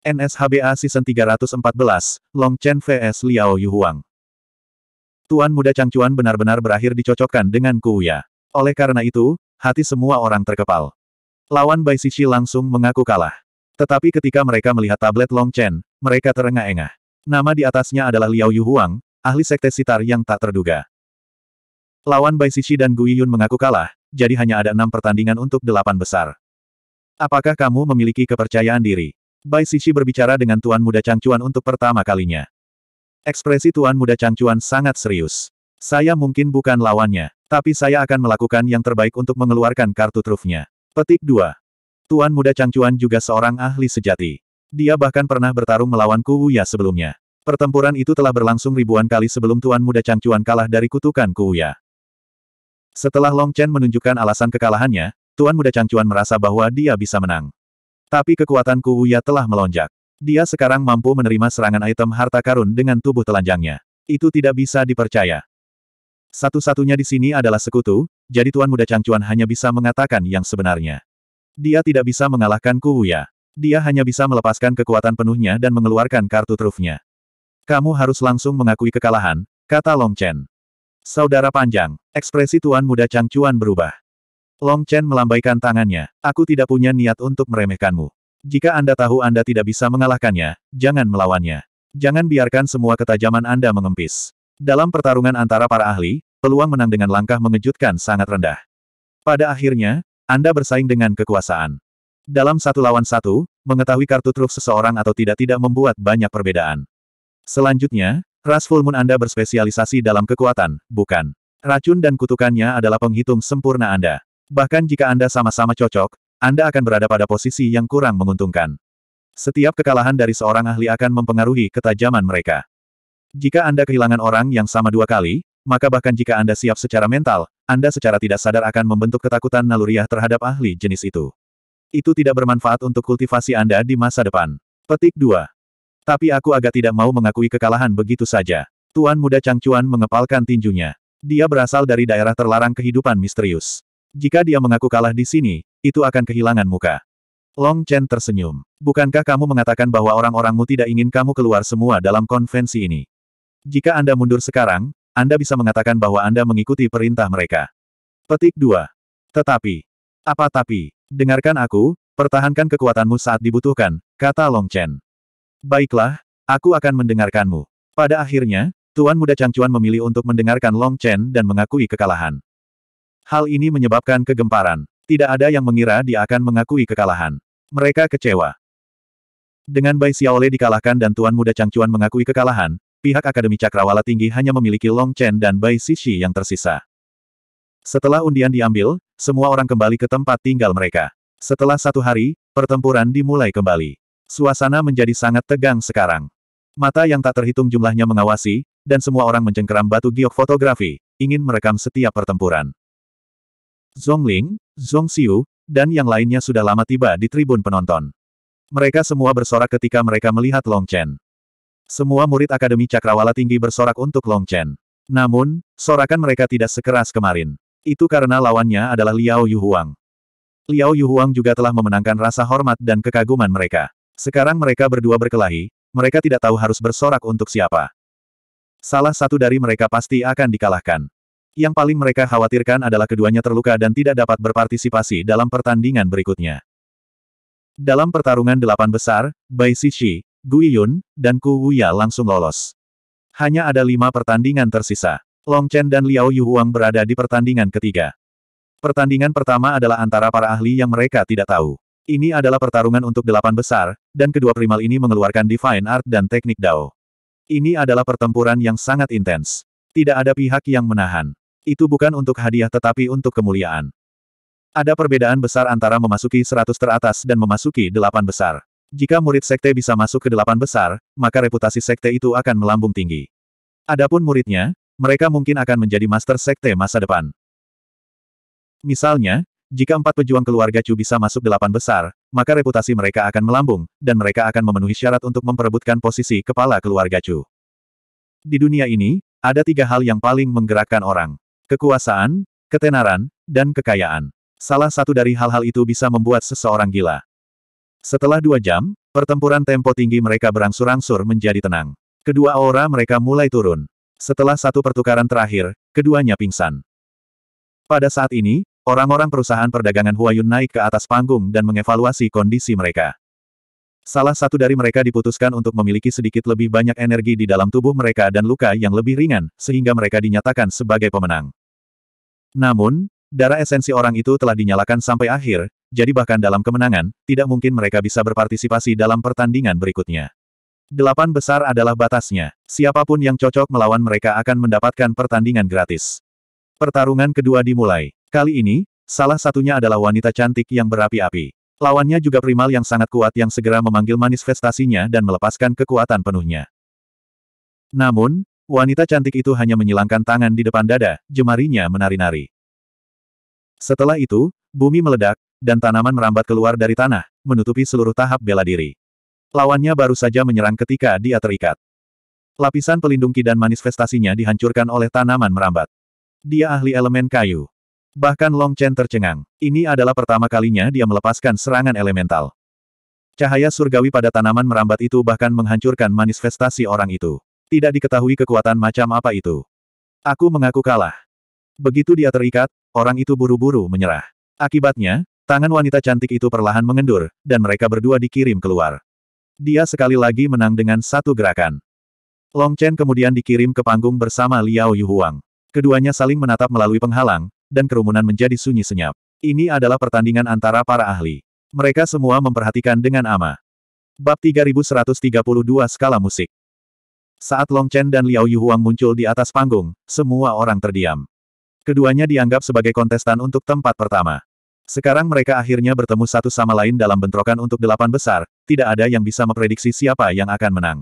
NSHBA Season 314, Long Chen vs Liao Yuhuang. Tuan muda Changchuan benar-benar berakhir dicocokkan dengan Kuya. Oleh karena itu, hati semua orang terkepal. Lawan Bai Sisi langsung mengaku kalah. Tetapi ketika mereka melihat tablet Long Chen, mereka terengah-engah. Nama di atasnya adalah Liao Yuhuang, ahli sekte sitar yang tak terduga. Lawan Bai Sisi dan Gui Yun mengaku kalah, jadi hanya ada enam pertandingan untuk delapan besar. Apakah kamu memiliki kepercayaan diri? Bai Sishi berbicara dengan Tuan Muda Changchuan untuk pertama kalinya. Ekspresi Tuan Muda Changchuan sangat serius. Saya mungkin bukan lawannya, tapi saya akan melakukan yang terbaik untuk mengeluarkan kartu trufnya. Petik 2. Tuan Muda Changchuan juga seorang ahli sejati. Dia bahkan pernah bertarung melawan Kuuya sebelumnya. Pertempuran itu telah berlangsung ribuan kali sebelum Tuan Muda Changchuan kalah dari kutukan Kuuya. Setelah Long Chen menunjukkan alasan kekalahannya, Tuan Muda Changchuan merasa bahwa dia bisa menang. Tapi kekuatan Kuwuya telah melonjak. Dia sekarang mampu menerima serangan item harta karun dengan tubuh telanjangnya. Itu tidak bisa dipercaya. Satu-satunya di sini adalah sekutu, jadi Tuan Muda Changcuan hanya bisa mengatakan yang sebenarnya. Dia tidak bisa mengalahkan Kuwuya. Dia hanya bisa melepaskan kekuatan penuhnya dan mengeluarkan kartu trufnya. Kamu harus langsung mengakui kekalahan, kata Long Chen. Saudara panjang, ekspresi Tuan Muda Changcuan berubah. Long Chen melambaikan tangannya. Aku tidak punya niat untuk meremehkanmu. Jika Anda tahu Anda tidak bisa mengalahkannya, jangan melawannya. Jangan biarkan semua ketajaman Anda mengempis. Dalam pertarungan antara para ahli, peluang menang dengan langkah mengejutkan sangat rendah. Pada akhirnya, Anda bersaing dengan kekuasaan. Dalam satu lawan satu, mengetahui kartu truf seseorang atau tidak tidak membuat banyak perbedaan. Selanjutnya, Ras Full Moon Anda berspesialisasi dalam kekuatan, bukan. Racun dan kutukannya adalah penghitung sempurna Anda. Bahkan jika Anda sama-sama cocok, Anda akan berada pada posisi yang kurang menguntungkan. Setiap kekalahan dari seorang ahli akan mempengaruhi ketajaman mereka. Jika Anda kehilangan orang yang sama dua kali, maka bahkan jika Anda siap secara mental, Anda secara tidak sadar akan membentuk ketakutan naluriah terhadap ahli jenis itu. Itu tidak bermanfaat untuk kultivasi Anda di masa depan. Petik 2. Tapi aku agak tidak mau mengakui kekalahan begitu saja. Tuan muda Changchuan mengepalkan tinjunya. Dia berasal dari daerah terlarang kehidupan misterius. Jika dia mengaku kalah di sini, itu akan kehilangan muka. Long Chen tersenyum. Bukankah kamu mengatakan bahwa orang-orangmu tidak ingin kamu keluar semua dalam konvensi ini? Jika Anda mundur sekarang, Anda bisa mengatakan bahwa Anda mengikuti perintah mereka. Petik 2. Tetapi. Apa tapi? Dengarkan aku, pertahankan kekuatanmu saat dibutuhkan, kata Long Chen. Baiklah, aku akan mendengarkanmu. Pada akhirnya, Tuan Muda Changchuan memilih untuk mendengarkan Long Chen dan mengakui kekalahan. Hal ini menyebabkan kegemparan. Tidak ada yang mengira dia akan mengakui kekalahan. Mereka kecewa. Dengan Bai Xiaole dikalahkan dan Tuan Muda Changchuan mengakui kekalahan, pihak Akademi Cakrawala Tinggi hanya memiliki Long Chen dan Bai Sishi yang tersisa. Setelah undian diambil, semua orang kembali ke tempat tinggal mereka. Setelah satu hari, pertempuran dimulai kembali. Suasana menjadi sangat tegang sekarang. Mata yang tak terhitung jumlahnya mengawasi, dan semua orang mencengkeram batu giok fotografi, ingin merekam setiap pertempuran. Zhong Ling, Zhong Xiu, dan yang lainnya sudah lama tiba di tribun penonton. Mereka semua bersorak ketika mereka melihat Long Chen. Semua murid Akademi Cakrawala Tinggi bersorak untuk Long Chen. Namun, sorakan mereka tidak sekeras kemarin. Itu karena lawannya adalah Liao Yuhuang. Liao Yuhuang juga telah memenangkan rasa hormat dan kekaguman mereka. Sekarang mereka berdua berkelahi, mereka tidak tahu harus bersorak untuk siapa. Salah satu dari mereka pasti akan dikalahkan. Yang paling mereka khawatirkan adalah keduanya terluka dan tidak dapat berpartisipasi dalam pertandingan berikutnya. Dalam pertarungan delapan besar, Bai Sishi, Gu Yun, dan Ku Wuya langsung lolos. Hanya ada lima pertandingan tersisa. Long Chen dan Liao Yuhuang berada di pertandingan ketiga. Pertandingan pertama adalah antara para ahli yang mereka tidak tahu. Ini adalah pertarungan untuk delapan besar, dan kedua primal ini mengeluarkan Divine Art dan teknik Dao. Ini adalah pertempuran yang sangat intens. Tidak ada pihak yang menahan. Itu bukan untuk hadiah tetapi untuk kemuliaan. Ada perbedaan besar antara memasuki seratus teratas dan memasuki delapan besar. Jika murid sekte bisa masuk ke delapan besar, maka reputasi sekte itu akan melambung tinggi. Adapun muridnya, mereka mungkin akan menjadi master sekte masa depan. Misalnya, jika empat pejuang keluarga Chu bisa masuk delapan besar, maka reputasi mereka akan melambung, dan mereka akan memenuhi syarat untuk memperebutkan posisi kepala keluarga Chu. Di dunia ini, ada tiga hal yang paling menggerakkan orang kekuasaan, ketenaran, dan kekayaan. Salah satu dari hal-hal itu bisa membuat seseorang gila. Setelah dua jam, pertempuran tempo tinggi mereka berangsur-angsur menjadi tenang. Kedua aura mereka mulai turun. Setelah satu pertukaran terakhir, keduanya pingsan. Pada saat ini, orang-orang perusahaan perdagangan Huayun naik ke atas panggung dan mengevaluasi kondisi mereka. Salah satu dari mereka diputuskan untuk memiliki sedikit lebih banyak energi di dalam tubuh mereka dan luka yang lebih ringan, sehingga mereka dinyatakan sebagai pemenang. Namun, darah esensi orang itu telah dinyalakan sampai akhir, jadi bahkan dalam kemenangan, tidak mungkin mereka bisa berpartisipasi dalam pertandingan berikutnya. Delapan besar adalah batasnya. Siapapun yang cocok melawan mereka akan mendapatkan pertandingan gratis. Pertarungan kedua dimulai. Kali ini, salah satunya adalah wanita cantik yang berapi-api. Lawannya juga primal yang sangat kuat yang segera memanggil manifestasinya dan melepaskan kekuatan penuhnya. Namun, Wanita cantik itu hanya menyilangkan tangan di depan dada, jemarinya menari-nari. Setelah itu, bumi meledak, dan tanaman merambat keluar dari tanah, menutupi seluruh tahap bela diri. Lawannya baru saja menyerang ketika dia terikat. Lapisan pelindung ki dan manifestasinya dihancurkan oleh tanaman merambat. Dia ahli elemen kayu. Bahkan Long Chen tercengang. Ini adalah pertama kalinya dia melepaskan serangan elemental. Cahaya surgawi pada tanaman merambat itu bahkan menghancurkan manifestasi orang itu. Tidak diketahui kekuatan macam apa itu. Aku mengaku kalah. Begitu dia terikat, orang itu buru-buru menyerah. Akibatnya, tangan wanita cantik itu perlahan mengendur, dan mereka berdua dikirim keluar. Dia sekali lagi menang dengan satu gerakan. Long Chen kemudian dikirim ke panggung bersama Liao Yuhuang. Keduanya saling menatap melalui penghalang, dan kerumunan menjadi sunyi senyap. Ini adalah pertandingan antara para ahli. Mereka semua memperhatikan dengan ama. Bab 3132 Skala Musik saat Long Chen dan Liao Yuhuang muncul di atas panggung, semua orang terdiam. Keduanya dianggap sebagai kontestan untuk tempat pertama. Sekarang mereka akhirnya bertemu satu sama lain dalam bentrokan untuk delapan besar, tidak ada yang bisa memprediksi siapa yang akan menang.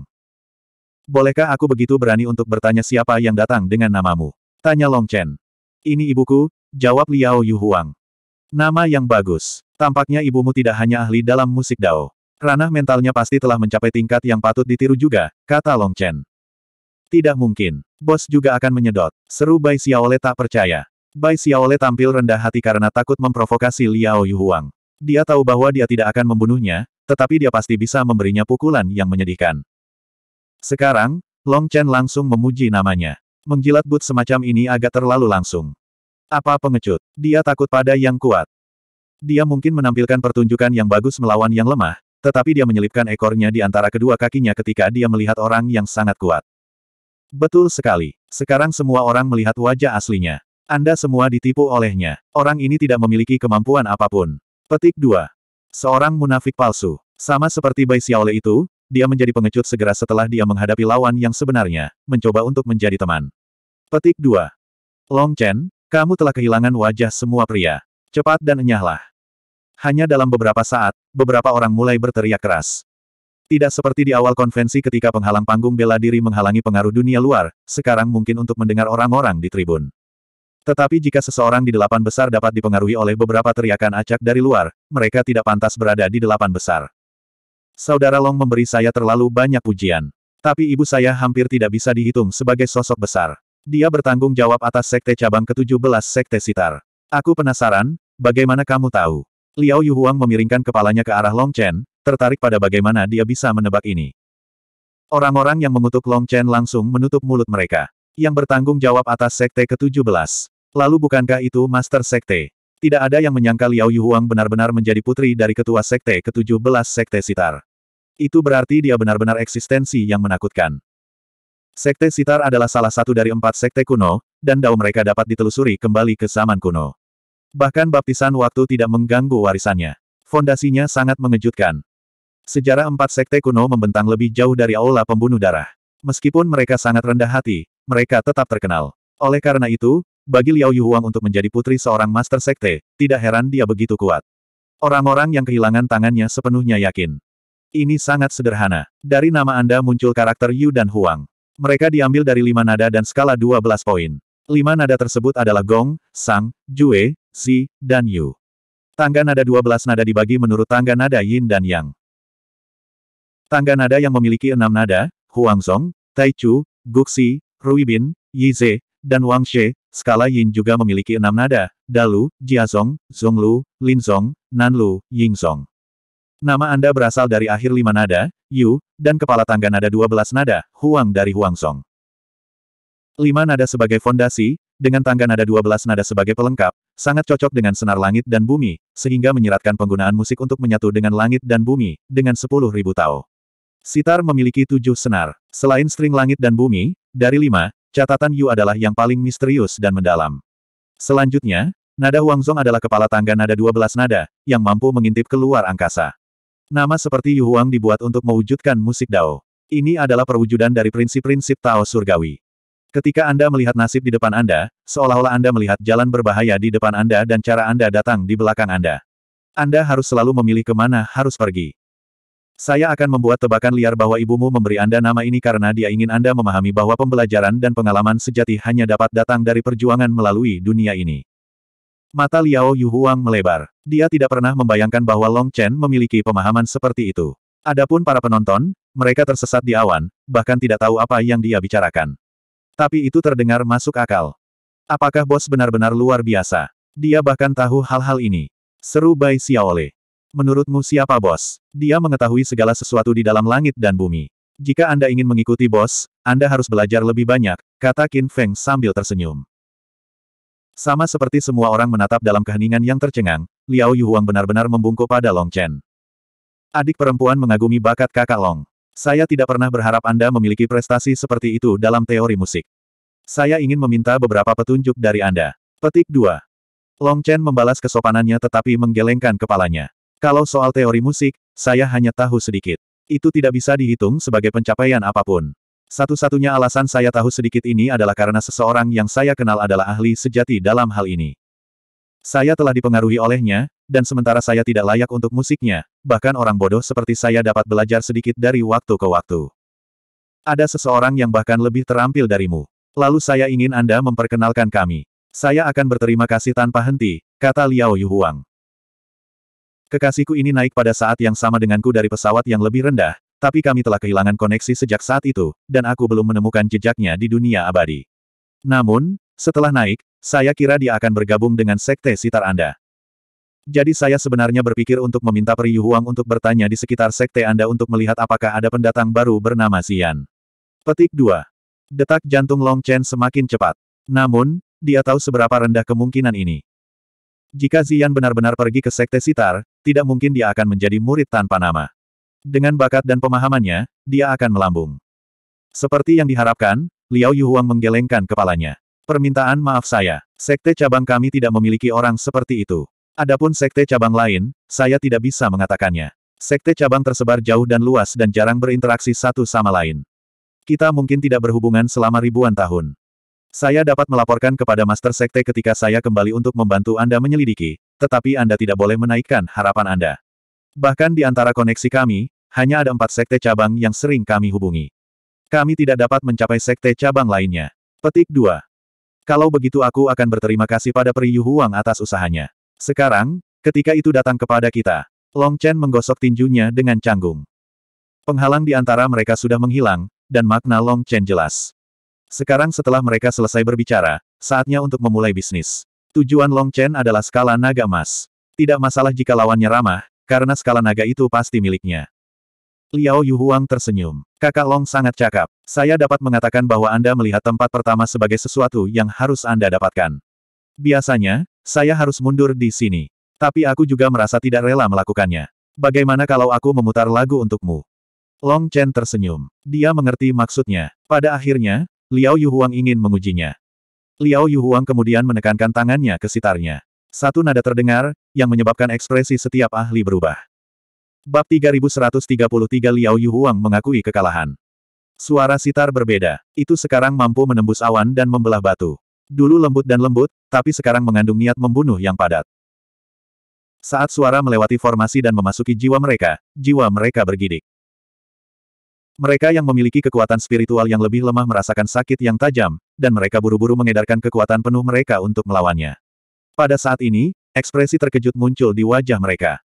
Bolehkah aku begitu berani untuk bertanya siapa yang datang dengan namamu? Tanya Long Chen. Ini ibuku, jawab Liao Yuhuang. Nama yang bagus. Tampaknya ibumu tidak hanya ahli dalam musik dao. Ranah mentalnya pasti telah mencapai tingkat yang patut ditiru juga, kata Long Chen. Tidak mungkin. Bos juga akan menyedot. Seru Bai Xiaole tak percaya. Bai Xiaole tampil rendah hati karena takut memprovokasi Liao Yuhuang. Dia tahu bahwa dia tidak akan membunuhnya, tetapi dia pasti bisa memberinya pukulan yang menyedihkan. Sekarang, Long Chen langsung memuji namanya. Menjilat but semacam ini agak terlalu langsung. Apa pengecut? Dia takut pada yang kuat. Dia mungkin menampilkan pertunjukan yang bagus melawan yang lemah, tetapi dia menyelipkan ekornya di antara kedua kakinya ketika dia melihat orang yang sangat kuat. Betul sekali. Sekarang semua orang melihat wajah aslinya. Anda semua ditipu olehnya. Orang ini tidak memiliki kemampuan apapun. Petik 2. Seorang munafik palsu. Sama seperti Bai Xiaole itu, dia menjadi pengecut segera setelah dia menghadapi lawan yang sebenarnya, mencoba untuk menjadi teman. Petik 2. Long Chen, kamu telah kehilangan wajah semua pria. Cepat dan enyahlah. Hanya dalam beberapa saat, beberapa orang mulai berteriak keras. Tidak seperti di awal konvensi ketika penghalang panggung bela diri menghalangi pengaruh dunia luar, sekarang mungkin untuk mendengar orang-orang di tribun. Tetapi jika seseorang di delapan besar dapat dipengaruhi oleh beberapa teriakan acak dari luar, mereka tidak pantas berada di delapan besar. Saudara Long memberi saya terlalu banyak pujian. Tapi ibu saya hampir tidak bisa dihitung sebagai sosok besar. Dia bertanggung jawab atas sekte cabang ke-17 sekte sitar. Aku penasaran, bagaimana kamu tahu? Liao Yuhuang memiringkan kepalanya ke arah Long Chen, tertarik pada bagaimana dia bisa menebak ini. Orang-orang yang mengutuk Long Chen langsung menutup mulut mereka. Yang bertanggung jawab atas Sekte ke-17. Lalu bukankah itu Master Sekte? Tidak ada yang menyangka Liao Huang benar-benar menjadi putri dari ketua Sekte ke-17 Sekte Sitar. Itu berarti dia benar-benar eksistensi yang menakutkan. Sekte Sitar adalah salah satu dari empat sekte kuno, dan dao mereka dapat ditelusuri kembali ke zaman kuno. Bahkan baptisan waktu tidak mengganggu warisannya. Fondasinya sangat mengejutkan. Sejarah empat sekte kuno membentang lebih jauh dari aula pembunuh darah. Meskipun mereka sangat rendah hati, mereka tetap terkenal. Oleh karena itu, bagi Liao Yuhuang untuk menjadi putri seorang master sekte, tidak heran dia begitu kuat. Orang-orang yang kehilangan tangannya sepenuhnya yakin. Ini sangat sederhana. Dari nama Anda muncul karakter Yu dan Huang. Mereka diambil dari lima nada dan skala 12 poin. Lima nada tersebut adalah Gong, Sang, Jue, Si, dan Yu. Tangga nada 12 nada dibagi menurut tangga nada Yin dan Yang. Tangga nada yang memiliki enam nada, Huang Zong, Tai Chu, Guxi, Rui Bin, Yize, dan Wang She, skala Yin juga memiliki enam nada, Dalu, Jiazong, Zonglu, Linzong, Nanlu, Yingzong. Nama Anda berasal dari akhir lima nada, Yu, dan kepala tangga nada dua belas nada, Huang dari Huangzong. Lima nada sebagai fondasi, dengan tangga nada dua belas nada sebagai pelengkap, sangat cocok dengan senar langit dan bumi, sehingga menyeratkan penggunaan musik untuk menyatu dengan langit dan bumi, dengan sepuluh ribu tahun. Sitar memiliki tujuh senar. Selain string langit dan bumi, dari lima, catatan Yu adalah yang paling misterius dan mendalam. Selanjutnya, nada Huangzong adalah kepala tangga nada 12 nada, yang mampu mengintip keluar angkasa. Nama seperti Yu Huang dibuat untuk mewujudkan musik Dao. Ini adalah perwujudan dari prinsip-prinsip Tao surgawi. Ketika Anda melihat nasib di depan Anda, seolah-olah Anda melihat jalan berbahaya di depan Anda dan cara Anda datang di belakang Anda. Anda harus selalu memilih kemana harus pergi. Saya akan membuat tebakan liar bahwa ibumu memberi Anda nama ini karena dia ingin Anda memahami bahwa pembelajaran dan pengalaman sejati hanya dapat datang dari perjuangan melalui dunia ini. Mata Liao Yuhuang melebar. Dia tidak pernah membayangkan bahwa Long Chen memiliki pemahaman seperti itu. Adapun para penonton, mereka tersesat di awan, bahkan tidak tahu apa yang dia bicarakan. Tapi itu terdengar masuk akal. Apakah bos benar-benar luar biasa? Dia bahkan tahu hal-hal ini. Seru Bai Xiaole. Menurutmu siapa bos? Dia mengetahui segala sesuatu di dalam langit dan bumi. Jika Anda ingin mengikuti bos, Anda harus belajar lebih banyak, kata Qin Feng sambil tersenyum. Sama seperti semua orang menatap dalam keheningan yang tercengang, Liao Yuhuang benar-benar membungkuk pada Long Chen. Adik perempuan mengagumi bakat kakak Long. Saya tidak pernah berharap Anda memiliki prestasi seperti itu dalam teori musik. Saya ingin meminta beberapa petunjuk dari Anda. Petik 2. Long Chen membalas kesopanannya tetapi menggelengkan kepalanya. Kalau soal teori musik, saya hanya tahu sedikit. Itu tidak bisa dihitung sebagai pencapaian apapun. Satu-satunya alasan saya tahu sedikit ini adalah karena seseorang yang saya kenal adalah ahli sejati dalam hal ini. Saya telah dipengaruhi olehnya, dan sementara saya tidak layak untuk musiknya, bahkan orang bodoh seperti saya dapat belajar sedikit dari waktu ke waktu. Ada seseorang yang bahkan lebih terampil darimu. Lalu saya ingin Anda memperkenalkan kami. Saya akan berterima kasih tanpa henti, kata Liao Yuhuang. Kekasihku ini naik pada saat yang sama denganku dari pesawat yang lebih rendah, tapi kami telah kehilangan koneksi sejak saat itu, dan aku belum menemukan jejaknya di dunia abadi. Namun, setelah naik, saya kira dia akan bergabung dengan sekte sitar Anda. Jadi saya sebenarnya berpikir untuk meminta peri Yuhuang untuk bertanya di sekitar sekte Anda untuk melihat apakah ada pendatang baru bernama Sian. Petik 2. Detak jantung Long Chen semakin cepat. Namun, dia tahu seberapa rendah kemungkinan ini. Jika Zian benar-benar pergi ke Sekte Sitar, tidak mungkin dia akan menjadi murid tanpa nama. Dengan bakat dan pemahamannya, dia akan melambung. Seperti yang diharapkan, Liao Yuhuang menggelengkan kepalanya. Permintaan maaf saya, Sekte cabang kami tidak memiliki orang seperti itu. Adapun Sekte cabang lain, saya tidak bisa mengatakannya. Sekte cabang tersebar jauh dan luas dan jarang berinteraksi satu sama lain. Kita mungkin tidak berhubungan selama ribuan tahun. Saya dapat melaporkan kepada Master Sekte ketika saya kembali untuk membantu Anda menyelidiki, tetapi Anda tidak boleh menaikkan harapan Anda. Bahkan di antara koneksi kami, hanya ada empat sekte cabang yang sering kami hubungi. Kami tidak dapat mencapai sekte cabang lainnya. Petik 2. Kalau begitu aku akan berterima kasih pada Priyu Huang atas usahanya. Sekarang, ketika itu datang kepada kita, Long Chen menggosok tinjunya dengan canggung. Penghalang di antara mereka sudah menghilang, dan makna Long Chen jelas. Sekarang setelah mereka selesai berbicara, saatnya untuk memulai bisnis. Tujuan Long Chen adalah skala naga emas. Tidak masalah jika lawannya ramah, karena skala naga itu pasti miliknya. Liao Yuhuang tersenyum. Kakak Long sangat cakap. Saya dapat mengatakan bahwa Anda melihat tempat pertama sebagai sesuatu yang harus Anda dapatkan. Biasanya, saya harus mundur di sini. Tapi aku juga merasa tidak rela melakukannya. Bagaimana kalau aku memutar lagu untukmu? Long Chen tersenyum. Dia mengerti maksudnya. Pada akhirnya, Liao Yuhuang ingin mengujinya. Liao Yuhuang kemudian menekankan tangannya ke sitarnya. Satu nada terdengar, yang menyebabkan ekspresi setiap ahli berubah. Bab 3133 Liao Yuhuang mengakui kekalahan. Suara sitar berbeda. Itu sekarang mampu menembus awan dan membelah batu. Dulu lembut dan lembut, tapi sekarang mengandung niat membunuh yang padat. Saat suara melewati formasi dan memasuki jiwa mereka, jiwa mereka bergidik. Mereka yang memiliki kekuatan spiritual yang lebih lemah merasakan sakit yang tajam, dan mereka buru-buru mengedarkan kekuatan penuh mereka untuk melawannya. Pada saat ini, ekspresi terkejut muncul di wajah mereka.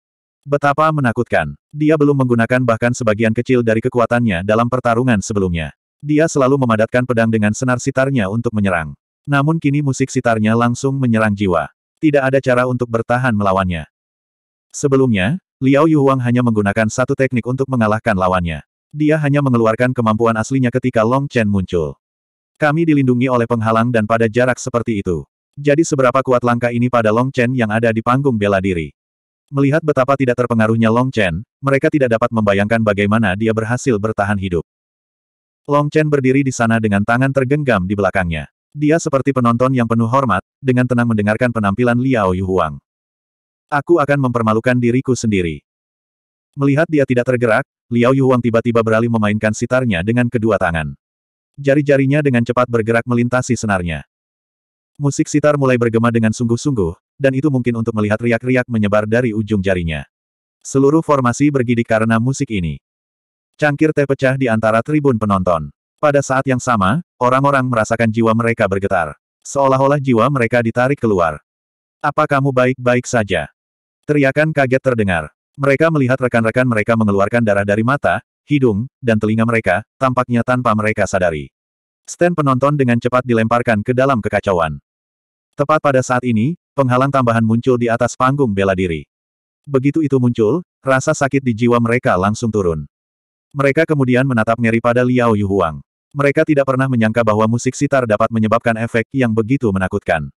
Betapa menakutkan. Dia belum menggunakan bahkan sebagian kecil dari kekuatannya dalam pertarungan sebelumnya. Dia selalu memadatkan pedang dengan senar sitarnya untuk menyerang. Namun kini musik sitarnya langsung menyerang jiwa. Tidak ada cara untuk bertahan melawannya. Sebelumnya, Liao Yuhuang hanya menggunakan satu teknik untuk mengalahkan lawannya. Dia hanya mengeluarkan kemampuan aslinya ketika Long Chen muncul. Kami dilindungi oleh penghalang dan pada jarak seperti itu. Jadi seberapa kuat langkah ini pada Long Chen yang ada di panggung bela diri. Melihat betapa tidak terpengaruhnya Long Chen, mereka tidak dapat membayangkan bagaimana dia berhasil bertahan hidup. Long Chen berdiri di sana dengan tangan tergenggam di belakangnya. Dia seperti penonton yang penuh hormat, dengan tenang mendengarkan penampilan Liao Yuhuang. Aku akan mempermalukan diriku sendiri. Melihat dia tidak tergerak, Liao Yuwang tiba-tiba beralih memainkan sitarnya dengan kedua tangan. Jari-jarinya dengan cepat bergerak melintasi senarnya. Musik sitar mulai bergema dengan sungguh-sungguh, dan itu mungkin untuk melihat riak-riak menyebar dari ujung jarinya. Seluruh formasi bergidik karena musik ini. Cangkir teh pecah di antara tribun penonton. Pada saat yang sama, orang-orang merasakan jiwa mereka bergetar. Seolah-olah jiwa mereka ditarik keluar. Apa kamu baik-baik saja? Teriakan kaget terdengar. Mereka melihat rekan-rekan mereka mengeluarkan darah dari mata, hidung, dan telinga mereka, tampaknya tanpa mereka sadari. Stand penonton dengan cepat dilemparkan ke dalam kekacauan. Tepat pada saat ini, penghalang tambahan muncul di atas panggung bela diri. Begitu itu muncul, rasa sakit di jiwa mereka langsung turun. Mereka kemudian menatap ngeri pada Liao Yuhuang. Mereka tidak pernah menyangka bahwa musik sitar dapat menyebabkan efek yang begitu menakutkan.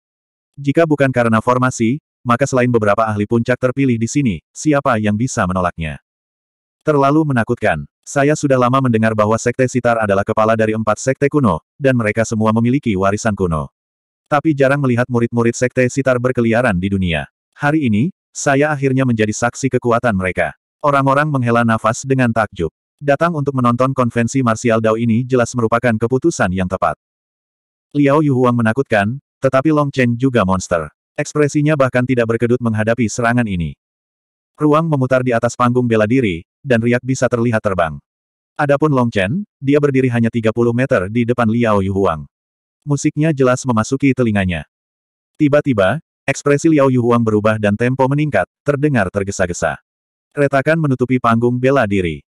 Jika bukan karena formasi, maka selain beberapa ahli puncak terpilih di sini, siapa yang bisa menolaknya? Terlalu menakutkan. Saya sudah lama mendengar bahwa Sekte Sitar adalah kepala dari empat sekte kuno, dan mereka semua memiliki warisan kuno. Tapi jarang melihat murid-murid Sekte Sitar berkeliaran di dunia. Hari ini, saya akhirnya menjadi saksi kekuatan mereka. Orang-orang menghela nafas dengan takjub. Datang untuk menonton konvensi martial Dao ini jelas merupakan keputusan yang tepat. Liao Yuhuang menakutkan, tetapi Long Chen juga monster. Ekspresinya bahkan tidak berkedut menghadapi serangan ini. Ruang memutar di atas panggung bela diri, dan riak bisa terlihat terbang. Adapun Long Chen, dia berdiri hanya 30 meter di depan Liao Yuhuang. Musiknya jelas memasuki telinganya. Tiba-tiba, ekspresi Liao Yuhuang berubah dan tempo meningkat, terdengar tergesa-gesa. Retakan menutupi panggung bela diri.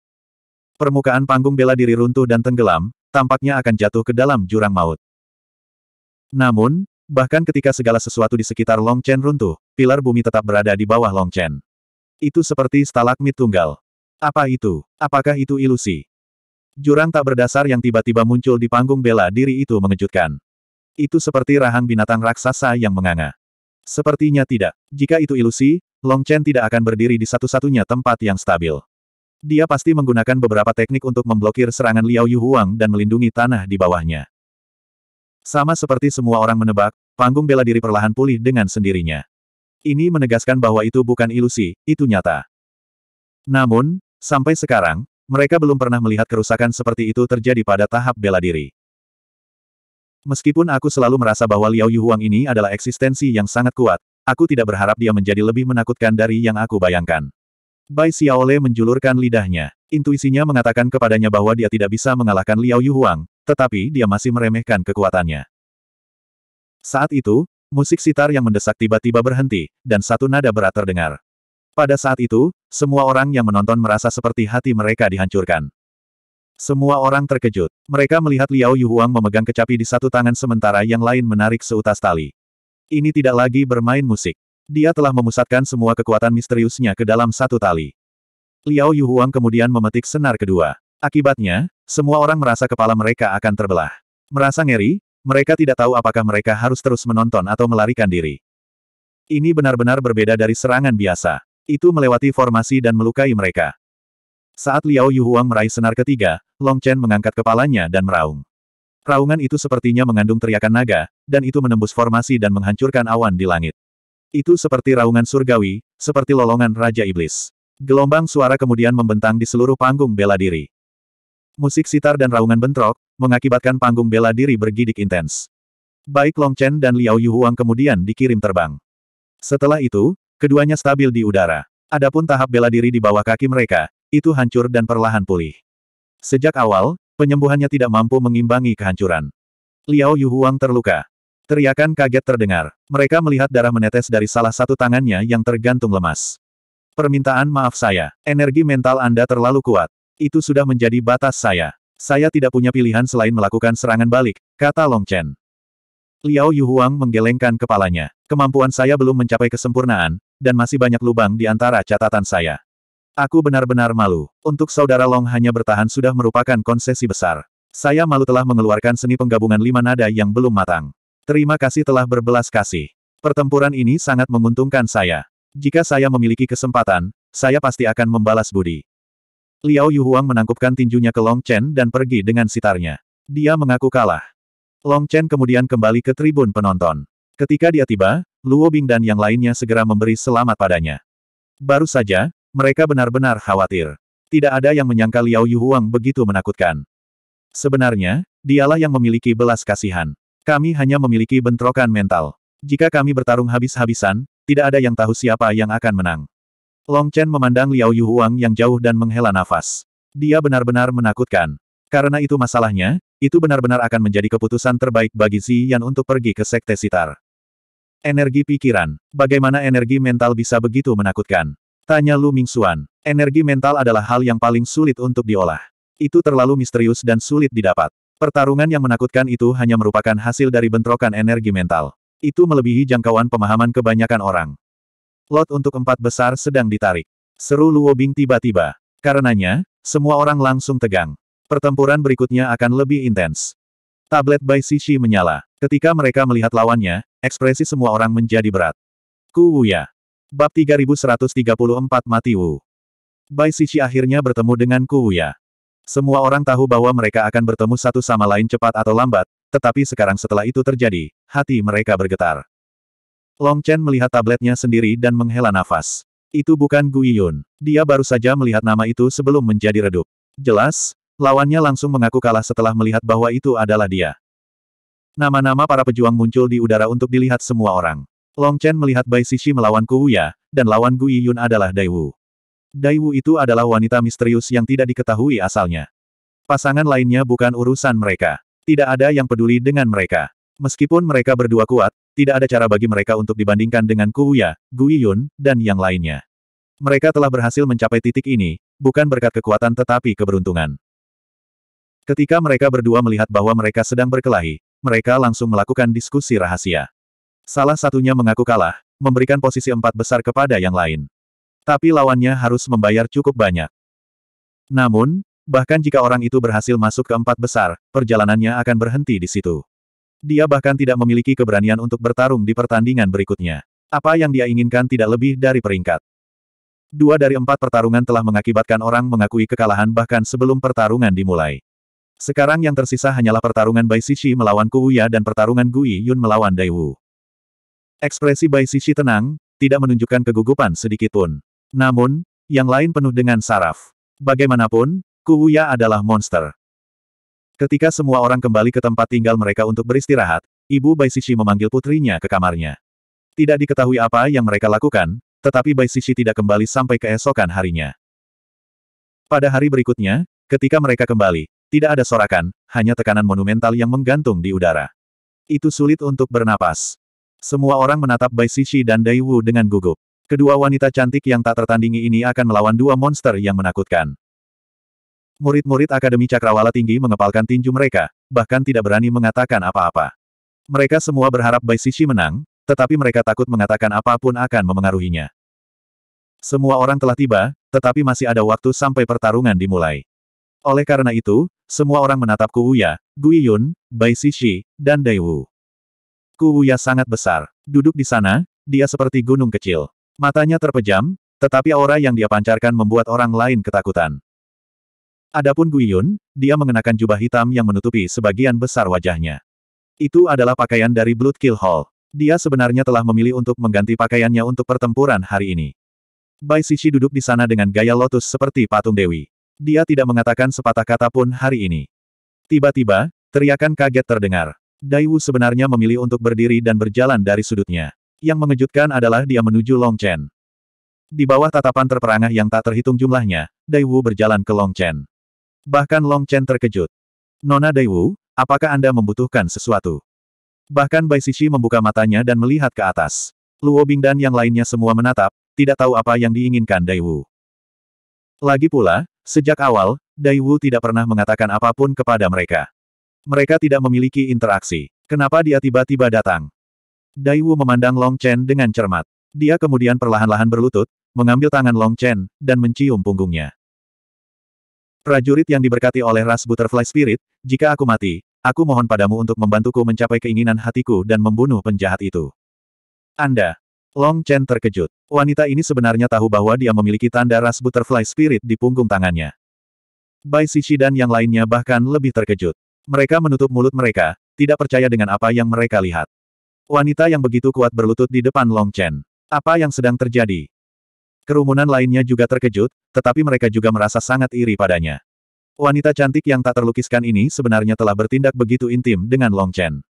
Permukaan panggung bela diri runtuh dan tenggelam, tampaknya akan jatuh ke dalam jurang maut. Namun, Bahkan ketika segala sesuatu di sekitar Long Chen runtuh, pilar bumi tetap berada di bawah Long Chen. Itu seperti stalagmit tunggal. Apa itu? Apakah itu ilusi? Jurang tak berdasar yang tiba-tiba muncul di panggung bela diri itu mengejutkan. Itu seperti rahang binatang raksasa yang menganga. Sepertinya tidak. Jika itu ilusi, Long Chen tidak akan berdiri di satu-satunya tempat yang stabil. Dia pasti menggunakan beberapa teknik untuk memblokir serangan Liao Huang dan melindungi tanah di bawahnya. Sama seperti semua orang menebak, panggung bela diri perlahan pulih dengan sendirinya. Ini menegaskan bahwa itu bukan ilusi, itu nyata. Namun, sampai sekarang, mereka belum pernah melihat kerusakan seperti itu terjadi pada tahap bela diri. Meskipun aku selalu merasa bahwa Liao Yuhuang ini adalah eksistensi yang sangat kuat, aku tidak berharap dia menjadi lebih menakutkan dari yang aku bayangkan. Bai Xiaole menjulurkan lidahnya. Intuisinya mengatakan kepadanya bahwa dia tidak bisa mengalahkan Liao Yuhuang, tetapi dia masih meremehkan kekuatannya. Saat itu, musik sitar yang mendesak tiba-tiba berhenti, dan satu nada berat terdengar. Pada saat itu, semua orang yang menonton merasa seperti hati mereka dihancurkan. Semua orang terkejut. Mereka melihat Liao Yuhuang memegang kecapi di satu tangan sementara yang lain menarik seutas tali. Ini tidak lagi bermain musik. Dia telah memusatkan semua kekuatan misteriusnya ke dalam satu tali. Liao Yuhuang kemudian memetik senar kedua. Akibatnya, semua orang merasa kepala mereka akan terbelah. Merasa ngeri, mereka tidak tahu apakah mereka harus terus menonton atau melarikan diri. Ini benar-benar berbeda dari serangan biasa. Itu melewati formasi dan melukai mereka. Saat Liao Yuhuang meraih senar ketiga, Long Chen mengangkat kepalanya dan meraung. Raungan itu sepertinya mengandung teriakan naga, dan itu menembus formasi dan menghancurkan awan di langit. Itu seperti raungan surgawi, seperti lolongan Raja Iblis. Gelombang suara kemudian membentang di seluruh panggung bela diri. Musik sitar dan raungan bentrok, mengakibatkan panggung bela diri bergidik intens. Baik Long Chen dan Liao Yuhuang kemudian dikirim terbang. Setelah itu, keduanya stabil di udara. Adapun tahap bela diri di bawah kaki mereka, itu hancur dan perlahan pulih. Sejak awal, penyembuhannya tidak mampu mengimbangi kehancuran. Liao Yuhuang terluka. Teriakan kaget terdengar. Mereka melihat darah menetes dari salah satu tangannya yang tergantung lemas. Permintaan maaf saya. Energi mental Anda terlalu kuat. Itu sudah menjadi batas saya. Saya tidak punya pilihan selain melakukan serangan balik, kata Long Chen. Liao Yuhuang menggelengkan kepalanya. Kemampuan saya belum mencapai kesempurnaan, dan masih banyak lubang di antara catatan saya. Aku benar-benar malu. Untuk saudara Long hanya bertahan sudah merupakan konsesi besar. Saya malu telah mengeluarkan seni penggabungan lima nada yang belum matang. Terima kasih telah berbelas kasih. Pertempuran ini sangat menguntungkan saya. Jika saya memiliki kesempatan, saya pasti akan membalas budi. Liao Yuhuang menangkupkan tinjunya ke Long Chen dan pergi dengan sitarnya. Dia mengaku kalah. Long Chen kemudian kembali ke tribun penonton. Ketika dia tiba, Luo Bing dan yang lainnya segera memberi selamat padanya. Baru saja, mereka benar-benar khawatir. Tidak ada yang menyangka Liao Yuhuang begitu menakutkan. Sebenarnya, dialah yang memiliki belas kasihan. Kami hanya memiliki bentrokan mental. Jika kami bertarung habis-habisan, tidak ada yang tahu siapa yang akan menang. Long Chen memandang Liao Yuhuang yang jauh dan menghela nafas. Dia benar-benar menakutkan. Karena itu masalahnya, itu benar-benar akan menjadi keputusan terbaik bagi Ziyan untuk pergi ke Sekte Sitar. Energi pikiran. Bagaimana energi mental bisa begitu menakutkan? Tanya Lu Mingxuan. Energi mental adalah hal yang paling sulit untuk diolah. Itu terlalu misterius dan sulit didapat. Pertarungan yang menakutkan itu hanya merupakan hasil dari bentrokan energi mental. Itu melebihi jangkauan pemahaman kebanyakan orang. Lot untuk empat besar sedang ditarik. Seru Luo Bing tiba-tiba. Karenanya, semua orang langsung tegang. Pertempuran berikutnya akan lebih intens. Tablet Bai Sishi menyala. Ketika mereka melihat lawannya, ekspresi semua orang menjadi berat. Ku Wuya. Bab 3134 Mati Wu. Bai Sishi akhirnya bertemu dengan Ku Wuya. Semua orang tahu bahwa mereka akan bertemu satu sama lain cepat atau lambat, tetapi sekarang setelah itu terjadi, hati mereka bergetar. Long Chen melihat tabletnya sendiri dan menghela nafas. Itu bukan Gu Yun. Dia baru saja melihat nama itu sebelum menjadi redup. Jelas, lawannya langsung mengaku kalah setelah melihat bahwa itu adalah dia. Nama-nama para pejuang muncul di udara untuk dilihat semua orang. Long Chen melihat Bai Sishi melawan Ku dan lawan Gu Yun adalah Dai Daiwu itu adalah wanita misterius yang tidak diketahui asalnya. Pasangan lainnya bukan urusan mereka. Tidak ada yang peduli dengan mereka. Meskipun mereka berdua kuat, tidak ada cara bagi mereka untuk dibandingkan dengan Kuya, Guiyun, dan yang lainnya. Mereka telah berhasil mencapai titik ini, bukan berkat kekuatan tetapi keberuntungan. Ketika mereka berdua melihat bahwa mereka sedang berkelahi, mereka langsung melakukan diskusi rahasia. Salah satunya mengaku kalah, memberikan posisi empat besar kepada yang lain. Tapi lawannya harus membayar cukup banyak. Namun, bahkan jika orang itu berhasil masuk ke empat besar, perjalanannya akan berhenti di situ. Dia bahkan tidak memiliki keberanian untuk bertarung di pertandingan berikutnya. Apa yang dia inginkan tidak lebih dari peringkat. Dua dari empat pertarungan telah mengakibatkan orang mengakui kekalahan bahkan sebelum pertarungan dimulai. Sekarang yang tersisa hanyalah pertarungan Bai Shishi melawan Kuuya dan pertarungan Gui Yun melawan Daiwu. Ekspresi Bai Shishi tenang, tidak menunjukkan kegugupan sedikitpun. Namun, yang lain penuh dengan saraf. Bagaimanapun, Kuwuya adalah monster. Ketika semua orang kembali ke tempat tinggal mereka untuk beristirahat, Ibu Baisishi memanggil putrinya ke kamarnya. Tidak diketahui apa yang mereka lakukan, tetapi Baisishi tidak kembali sampai keesokan harinya. Pada hari berikutnya, ketika mereka kembali, tidak ada sorakan, hanya tekanan monumental yang menggantung di udara. Itu sulit untuk bernapas. Semua orang menatap Baisishi dan Wu dengan gugup. Kedua wanita cantik yang tak tertandingi ini akan melawan dua monster yang menakutkan. Murid-murid Akademi Cakrawala Tinggi mengepalkan tinju mereka, bahkan tidak berani mengatakan apa-apa. Mereka semua berharap Bai Sisi menang, tetapi mereka takut mengatakan apapun akan memengaruhinya. Semua orang telah tiba, tetapi masih ada waktu sampai pertarungan dimulai. Oleh karena itu, semua orang menatap Kuuya, Guiyun, Bai Sisi, dan Daiwu. Kuuya sangat besar. Duduk di sana, dia seperti gunung kecil. Matanya terpejam, tetapi aura yang dia pancarkan membuat orang lain ketakutan. Adapun Guiyun, dia mengenakan jubah hitam yang menutupi sebagian besar wajahnya. Itu adalah pakaian dari Blood Kill Hall. Dia sebenarnya telah memilih untuk mengganti pakaiannya untuk pertempuran hari ini. Bai Sishi duduk di sana dengan gaya lotus seperti patung dewi. Dia tidak mengatakan sepatah kata pun hari ini. Tiba-tiba, teriakan kaget terdengar. Daiwu sebenarnya memilih untuk berdiri dan berjalan dari sudutnya. Yang mengejutkan adalah dia menuju Long Chen. Di bawah tatapan terperangah yang tak terhitung jumlahnya, Daiwu berjalan ke Long Chen. Bahkan Long Chen terkejut. Nona Daiwu, apakah Anda membutuhkan sesuatu? Bahkan Bai Sisi membuka matanya dan melihat ke atas. Luo Bing dan yang lainnya semua menatap, tidak tahu apa yang diinginkan Daiwu. Lagi pula, sejak awal, Daiwu tidak pernah mengatakan apapun kepada mereka. Mereka tidak memiliki interaksi. Kenapa dia tiba-tiba datang? Daiwu memandang Long Chen dengan cermat. Dia kemudian perlahan-lahan berlutut, mengambil tangan Long Chen, dan mencium punggungnya. Prajurit yang diberkati oleh ras Butterfly Spirit, jika aku mati, aku mohon padamu untuk membantuku mencapai keinginan hatiku dan membunuh penjahat itu. Anda. Long Chen terkejut. Wanita ini sebenarnya tahu bahwa dia memiliki tanda ras Butterfly Spirit di punggung tangannya. Bai Xixi dan yang lainnya bahkan lebih terkejut. Mereka menutup mulut mereka, tidak percaya dengan apa yang mereka lihat. Wanita yang begitu kuat berlutut di depan Long Chen. Apa yang sedang terjadi? Kerumunan lainnya juga terkejut, tetapi mereka juga merasa sangat iri padanya. Wanita cantik yang tak terlukiskan ini sebenarnya telah bertindak begitu intim dengan Long Chen.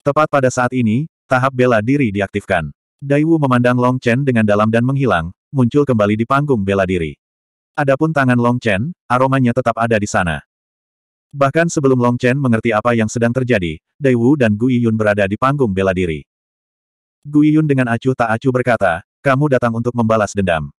Tepat pada saat ini, tahap bela diri diaktifkan. Daiwu memandang Long Chen dengan dalam dan menghilang, muncul kembali di panggung bela diri. Adapun tangan Long Chen, aromanya tetap ada di sana. Bahkan sebelum Long Chen mengerti apa yang sedang terjadi, Dai Wu dan Gu Yun berada di panggung bela diri. Gu Yun dengan acuh tak acuh berkata, kamu datang untuk membalas dendam.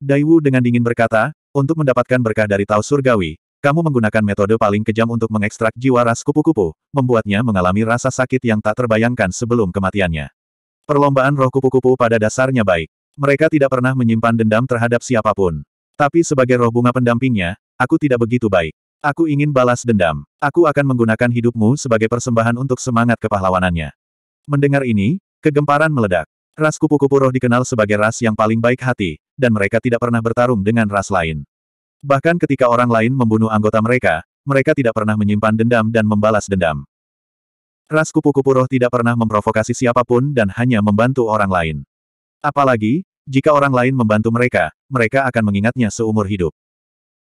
Dai Wu dengan dingin berkata, untuk mendapatkan berkah dari Tao Surgawi, kamu menggunakan metode paling kejam untuk mengekstrak jiwa ras kupu-kupu, membuatnya mengalami rasa sakit yang tak terbayangkan sebelum kematiannya. Perlombaan roh kupu-kupu pada dasarnya baik. Mereka tidak pernah menyimpan dendam terhadap siapapun. Tapi sebagai roh bunga pendampingnya, Aku tidak begitu baik. Aku ingin balas dendam. Aku akan menggunakan hidupmu sebagai persembahan untuk semangat kepahlawanannya. Mendengar ini, kegemparan meledak. Ras kupu-kupu roh dikenal sebagai ras yang paling baik hati, dan mereka tidak pernah bertarung dengan ras lain. Bahkan ketika orang lain membunuh anggota mereka, mereka tidak pernah menyimpan dendam dan membalas dendam. Ras kupu-kupu roh tidak pernah memprovokasi siapapun dan hanya membantu orang lain. Apalagi, jika orang lain membantu mereka, mereka akan mengingatnya seumur hidup.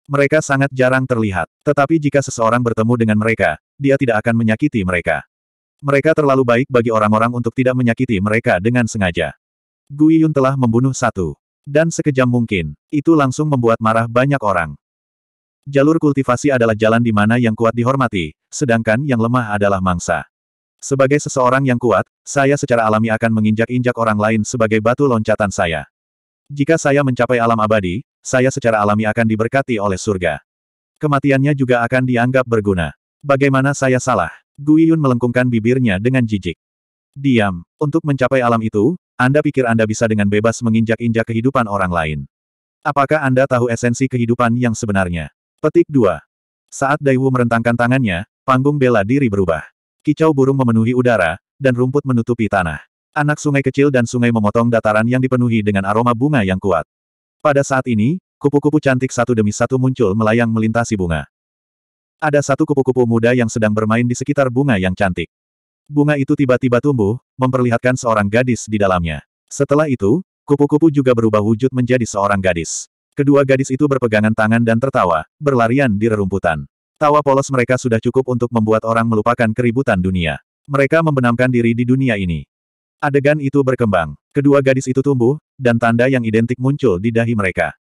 Mereka sangat jarang terlihat. Tetapi jika seseorang bertemu dengan mereka, dia tidak akan menyakiti mereka. Mereka terlalu baik bagi orang-orang untuk tidak menyakiti mereka dengan sengaja. Gui Yun telah membunuh satu. Dan sekejam mungkin, itu langsung membuat marah banyak orang. Jalur kultivasi adalah jalan di mana yang kuat dihormati, sedangkan yang lemah adalah mangsa. Sebagai seseorang yang kuat, saya secara alami akan menginjak-injak orang lain sebagai batu loncatan saya. Jika saya mencapai alam abadi, saya secara alami akan diberkati oleh surga. Kematiannya juga akan dianggap berguna. Bagaimana saya salah? Gui Yun melengkungkan bibirnya dengan jijik. Diam. Untuk mencapai alam itu, Anda pikir Anda bisa dengan bebas menginjak-injak kehidupan orang lain. Apakah Anda tahu esensi kehidupan yang sebenarnya? Petik 2. Saat Daiwu merentangkan tangannya, panggung bela diri berubah. Kicau burung memenuhi udara, dan rumput menutupi tanah. Anak sungai kecil dan sungai memotong dataran yang dipenuhi dengan aroma bunga yang kuat. Pada saat ini, kupu-kupu cantik satu demi satu muncul melayang melintasi bunga. Ada satu kupu-kupu muda yang sedang bermain di sekitar bunga yang cantik. Bunga itu tiba-tiba tumbuh, memperlihatkan seorang gadis di dalamnya. Setelah itu, kupu-kupu juga berubah wujud menjadi seorang gadis. Kedua gadis itu berpegangan tangan dan tertawa, berlarian di rerumputan. Tawa polos mereka sudah cukup untuk membuat orang melupakan keributan dunia. Mereka membenamkan diri di dunia ini. Adegan itu berkembang. Kedua gadis itu tumbuh, dan tanda yang identik muncul di dahi mereka.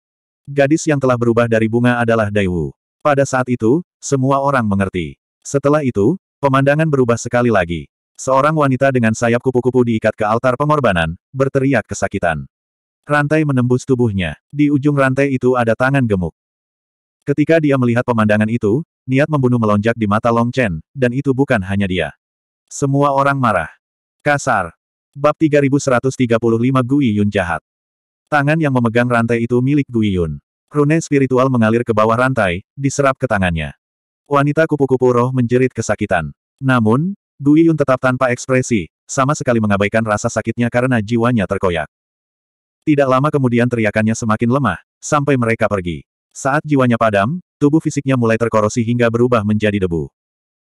Gadis yang telah berubah dari bunga adalah Daiwu. Pada saat itu, semua orang mengerti. Setelah itu, pemandangan berubah sekali lagi. Seorang wanita dengan sayap kupu-kupu diikat ke altar pengorbanan, berteriak kesakitan. Rantai menembus tubuhnya. Di ujung rantai itu ada tangan gemuk. Ketika dia melihat pemandangan itu, niat membunuh melonjak di mata Long Chen, dan itu bukan hanya dia. Semua orang marah. Kasar, Bab 3135 Gui Yun jahat. Tangan yang memegang rantai itu milik Gui Yun. Rune spiritual mengalir ke bawah rantai, diserap ke tangannya. Wanita kupu-kupu roh menjerit kesakitan. Namun, Gui Yun tetap tanpa ekspresi, sama sekali mengabaikan rasa sakitnya karena jiwanya terkoyak. Tidak lama kemudian teriakannya semakin lemah, sampai mereka pergi. Saat jiwanya padam, tubuh fisiknya mulai terkorosi hingga berubah menjadi debu.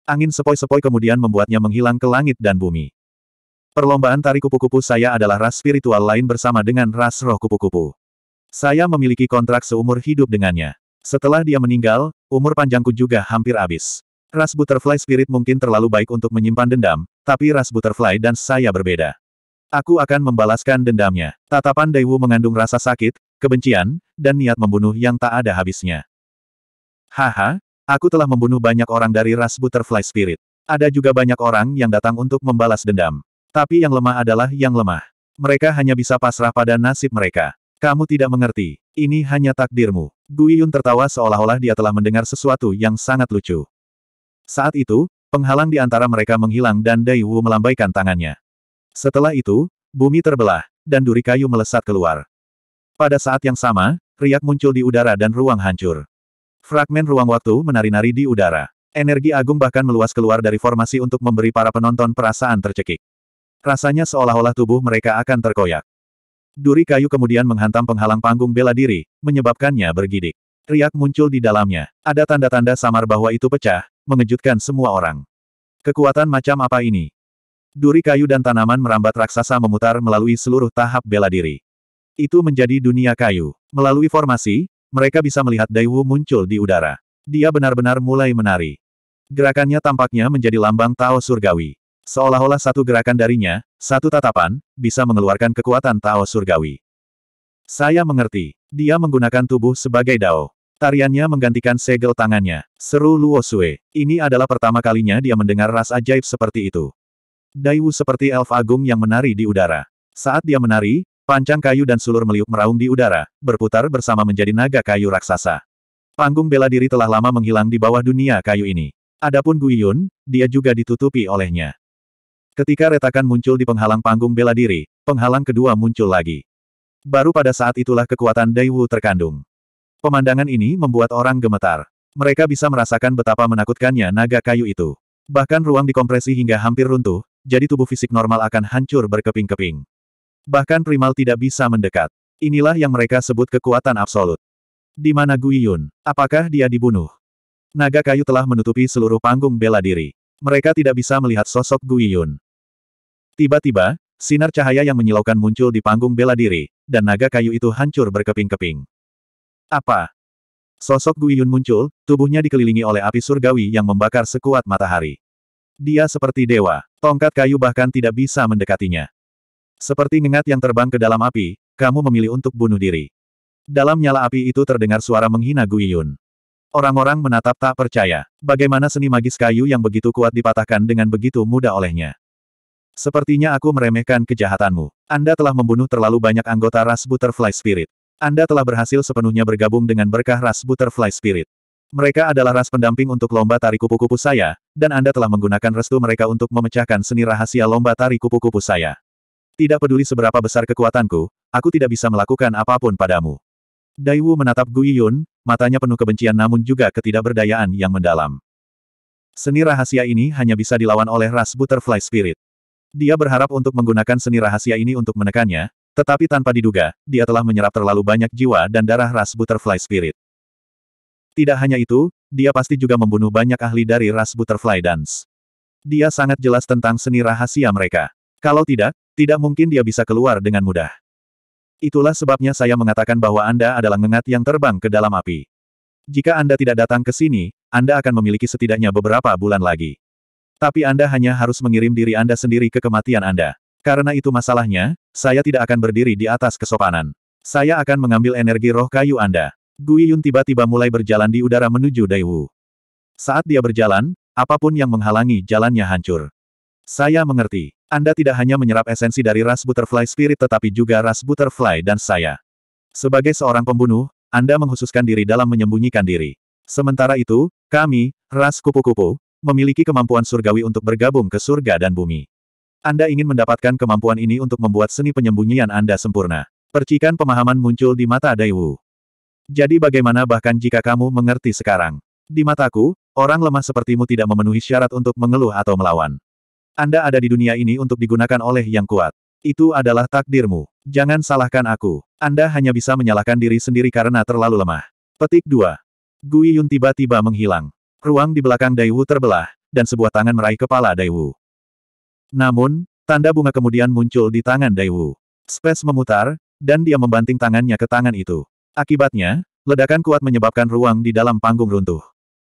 Angin sepoi-sepoi kemudian membuatnya menghilang ke langit dan bumi. Perlombaan tari kupu-kupu saya adalah ras spiritual lain bersama dengan ras roh kupu-kupu. Saya memiliki kontrak seumur hidup dengannya. Setelah dia meninggal, umur panjangku juga hampir habis. Ras Butterfly Spirit mungkin terlalu baik untuk menyimpan dendam, tapi ras Butterfly dan saya berbeda. Aku akan membalaskan dendamnya. Tatapan Daewoo mengandung rasa sakit, kebencian, dan niat membunuh yang tak ada habisnya. Haha, aku telah membunuh banyak orang dari ras Butterfly Spirit. Ada juga banyak orang yang datang untuk membalas dendam. Tapi yang lemah adalah yang lemah. Mereka hanya bisa pasrah pada nasib mereka. Kamu tidak mengerti. Ini hanya takdirmu. Gui Yun tertawa seolah-olah dia telah mendengar sesuatu yang sangat lucu. Saat itu, penghalang di antara mereka menghilang dan Dai Wu melambaikan tangannya. Setelah itu, bumi terbelah, dan duri kayu melesat keluar. Pada saat yang sama, riak muncul di udara dan ruang hancur. Fragmen ruang waktu menari-nari di udara. Energi agung bahkan meluas keluar dari formasi untuk memberi para penonton perasaan tercekik. Rasanya seolah-olah tubuh mereka akan terkoyak. Duri kayu kemudian menghantam penghalang panggung bela diri, menyebabkannya bergidik. Riak muncul di dalamnya. Ada tanda-tanda samar bahwa itu pecah, mengejutkan semua orang. Kekuatan macam apa ini? Duri kayu dan tanaman merambat raksasa memutar melalui seluruh tahap bela diri. Itu menjadi dunia kayu. Melalui formasi, mereka bisa melihat Daiwu muncul di udara. Dia benar-benar mulai menari. Gerakannya tampaknya menjadi lambang Tao Surgawi. Seolah-olah satu gerakan darinya, satu tatapan, bisa mengeluarkan kekuatan Tao Surgawi. Saya mengerti. Dia menggunakan tubuh sebagai Dao. Tariannya menggantikan segel tangannya. Seru Luo Sue. Ini adalah pertama kalinya dia mendengar ras ajaib seperti itu. Daiwu seperti elf agung yang menari di udara. Saat dia menari, Pancang kayu dan sulur meliuk meraung di udara, berputar bersama menjadi naga kayu raksasa. Panggung bela diri telah lama menghilang di bawah dunia kayu ini. Adapun Guiyun, dia juga ditutupi olehnya. Ketika retakan muncul di penghalang panggung bela diri, penghalang kedua muncul lagi. Baru pada saat itulah kekuatan Daiwu terkandung. Pemandangan ini membuat orang gemetar. Mereka bisa merasakan betapa menakutkannya naga kayu itu. Bahkan ruang dikompresi hingga hampir runtuh, jadi tubuh fisik normal akan hancur berkeping-keping. Bahkan primal tidak bisa mendekat. Inilah yang mereka sebut kekuatan absolut. Di mana Guiyun? Apakah dia dibunuh? Naga kayu telah menutupi seluruh panggung bela diri. Mereka tidak bisa melihat sosok Guiyun. Tiba-tiba, sinar cahaya yang menyilaukan muncul di panggung bela diri, dan naga kayu itu hancur berkeping-keping. Apa? Sosok Guiyun muncul, tubuhnya dikelilingi oleh api surgawi yang membakar sekuat matahari. Dia seperti dewa, tongkat kayu bahkan tidak bisa mendekatinya. Seperti ngengat yang terbang ke dalam api, kamu memilih untuk bunuh diri. Dalam nyala api itu terdengar suara menghina Guiyun. Orang-orang menatap tak percaya. Bagaimana seni magis kayu yang begitu kuat dipatahkan dengan begitu mudah olehnya. Sepertinya aku meremehkan kejahatanmu. Anda telah membunuh terlalu banyak anggota ras Butterfly Spirit. Anda telah berhasil sepenuhnya bergabung dengan berkah ras Butterfly Spirit. Mereka adalah ras pendamping untuk lomba tari kupu-kupu saya, dan Anda telah menggunakan restu mereka untuk memecahkan seni rahasia lomba tari kupu-kupu saya. Tidak peduli seberapa besar kekuatanku, aku tidak bisa melakukan apapun padamu. Daiwu menatap Gui Yun, matanya penuh kebencian namun juga ketidakberdayaan yang mendalam. Seni rahasia ini hanya bisa dilawan oleh ras Butterfly Spirit. Dia berharap untuk menggunakan seni rahasia ini untuk menekannya, tetapi tanpa diduga, dia telah menyerap terlalu banyak jiwa dan darah ras Butterfly Spirit. Tidak hanya itu, dia pasti juga membunuh banyak ahli dari ras Butterfly Dance. Dia sangat jelas tentang seni rahasia mereka. Kalau tidak, tidak mungkin dia bisa keluar dengan mudah. Itulah sebabnya saya mengatakan bahwa Anda adalah ngengat yang terbang ke dalam api. Jika Anda tidak datang ke sini, Anda akan memiliki setidaknya beberapa bulan lagi. Tapi Anda hanya harus mengirim diri Anda sendiri ke kematian Anda. Karena itu masalahnya, saya tidak akan berdiri di atas kesopanan. Saya akan mengambil energi roh kayu Anda. Gui Yun tiba-tiba mulai berjalan di udara menuju Daiwu. Saat dia berjalan, apapun yang menghalangi jalannya hancur. Saya mengerti. Anda tidak hanya menyerap esensi dari ras butterfly spirit tetapi juga ras butterfly dan saya. Sebagai seorang pembunuh, Anda menghususkan diri dalam menyembunyikan diri. Sementara itu, kami, ras kupu-kupu, memiliki kemampuan surgawi untuk bergabung ke surga dan bumi. Anda ingin mendapatkan kemampuan ini untuk membuat seni penyembunyian Anda sempurna. Percikan pemahaman muncul di mata Daiwu. Jadi bagaimana bahkan jika kamu mengerti sekarang? Di mataku, orang lemah sepertimu tidak memenuhi syarat untuk mengeluh atau melawan. Anda ada di dunia ini untuk digunakan oleh yang kuat. Itu adalah takdirmu. Jangan salahkan aku. Anda hanya bisa menyalahkan diri sendiri karena terlalu lemah. Petik 2. Gui Yun tiba-tiba menghilang. Ruang di belakang Daiwu terbelah, dan sebuah tangan meraih kepala Daiwu. Namun, tanda bunga kemudian muncul di tangan Daiwu. Space memutar, dan dia membanting tangannya ke tangan itu. Akibatnya, ledakan kuat menyebabkan ruang di dalam panggung runtuh.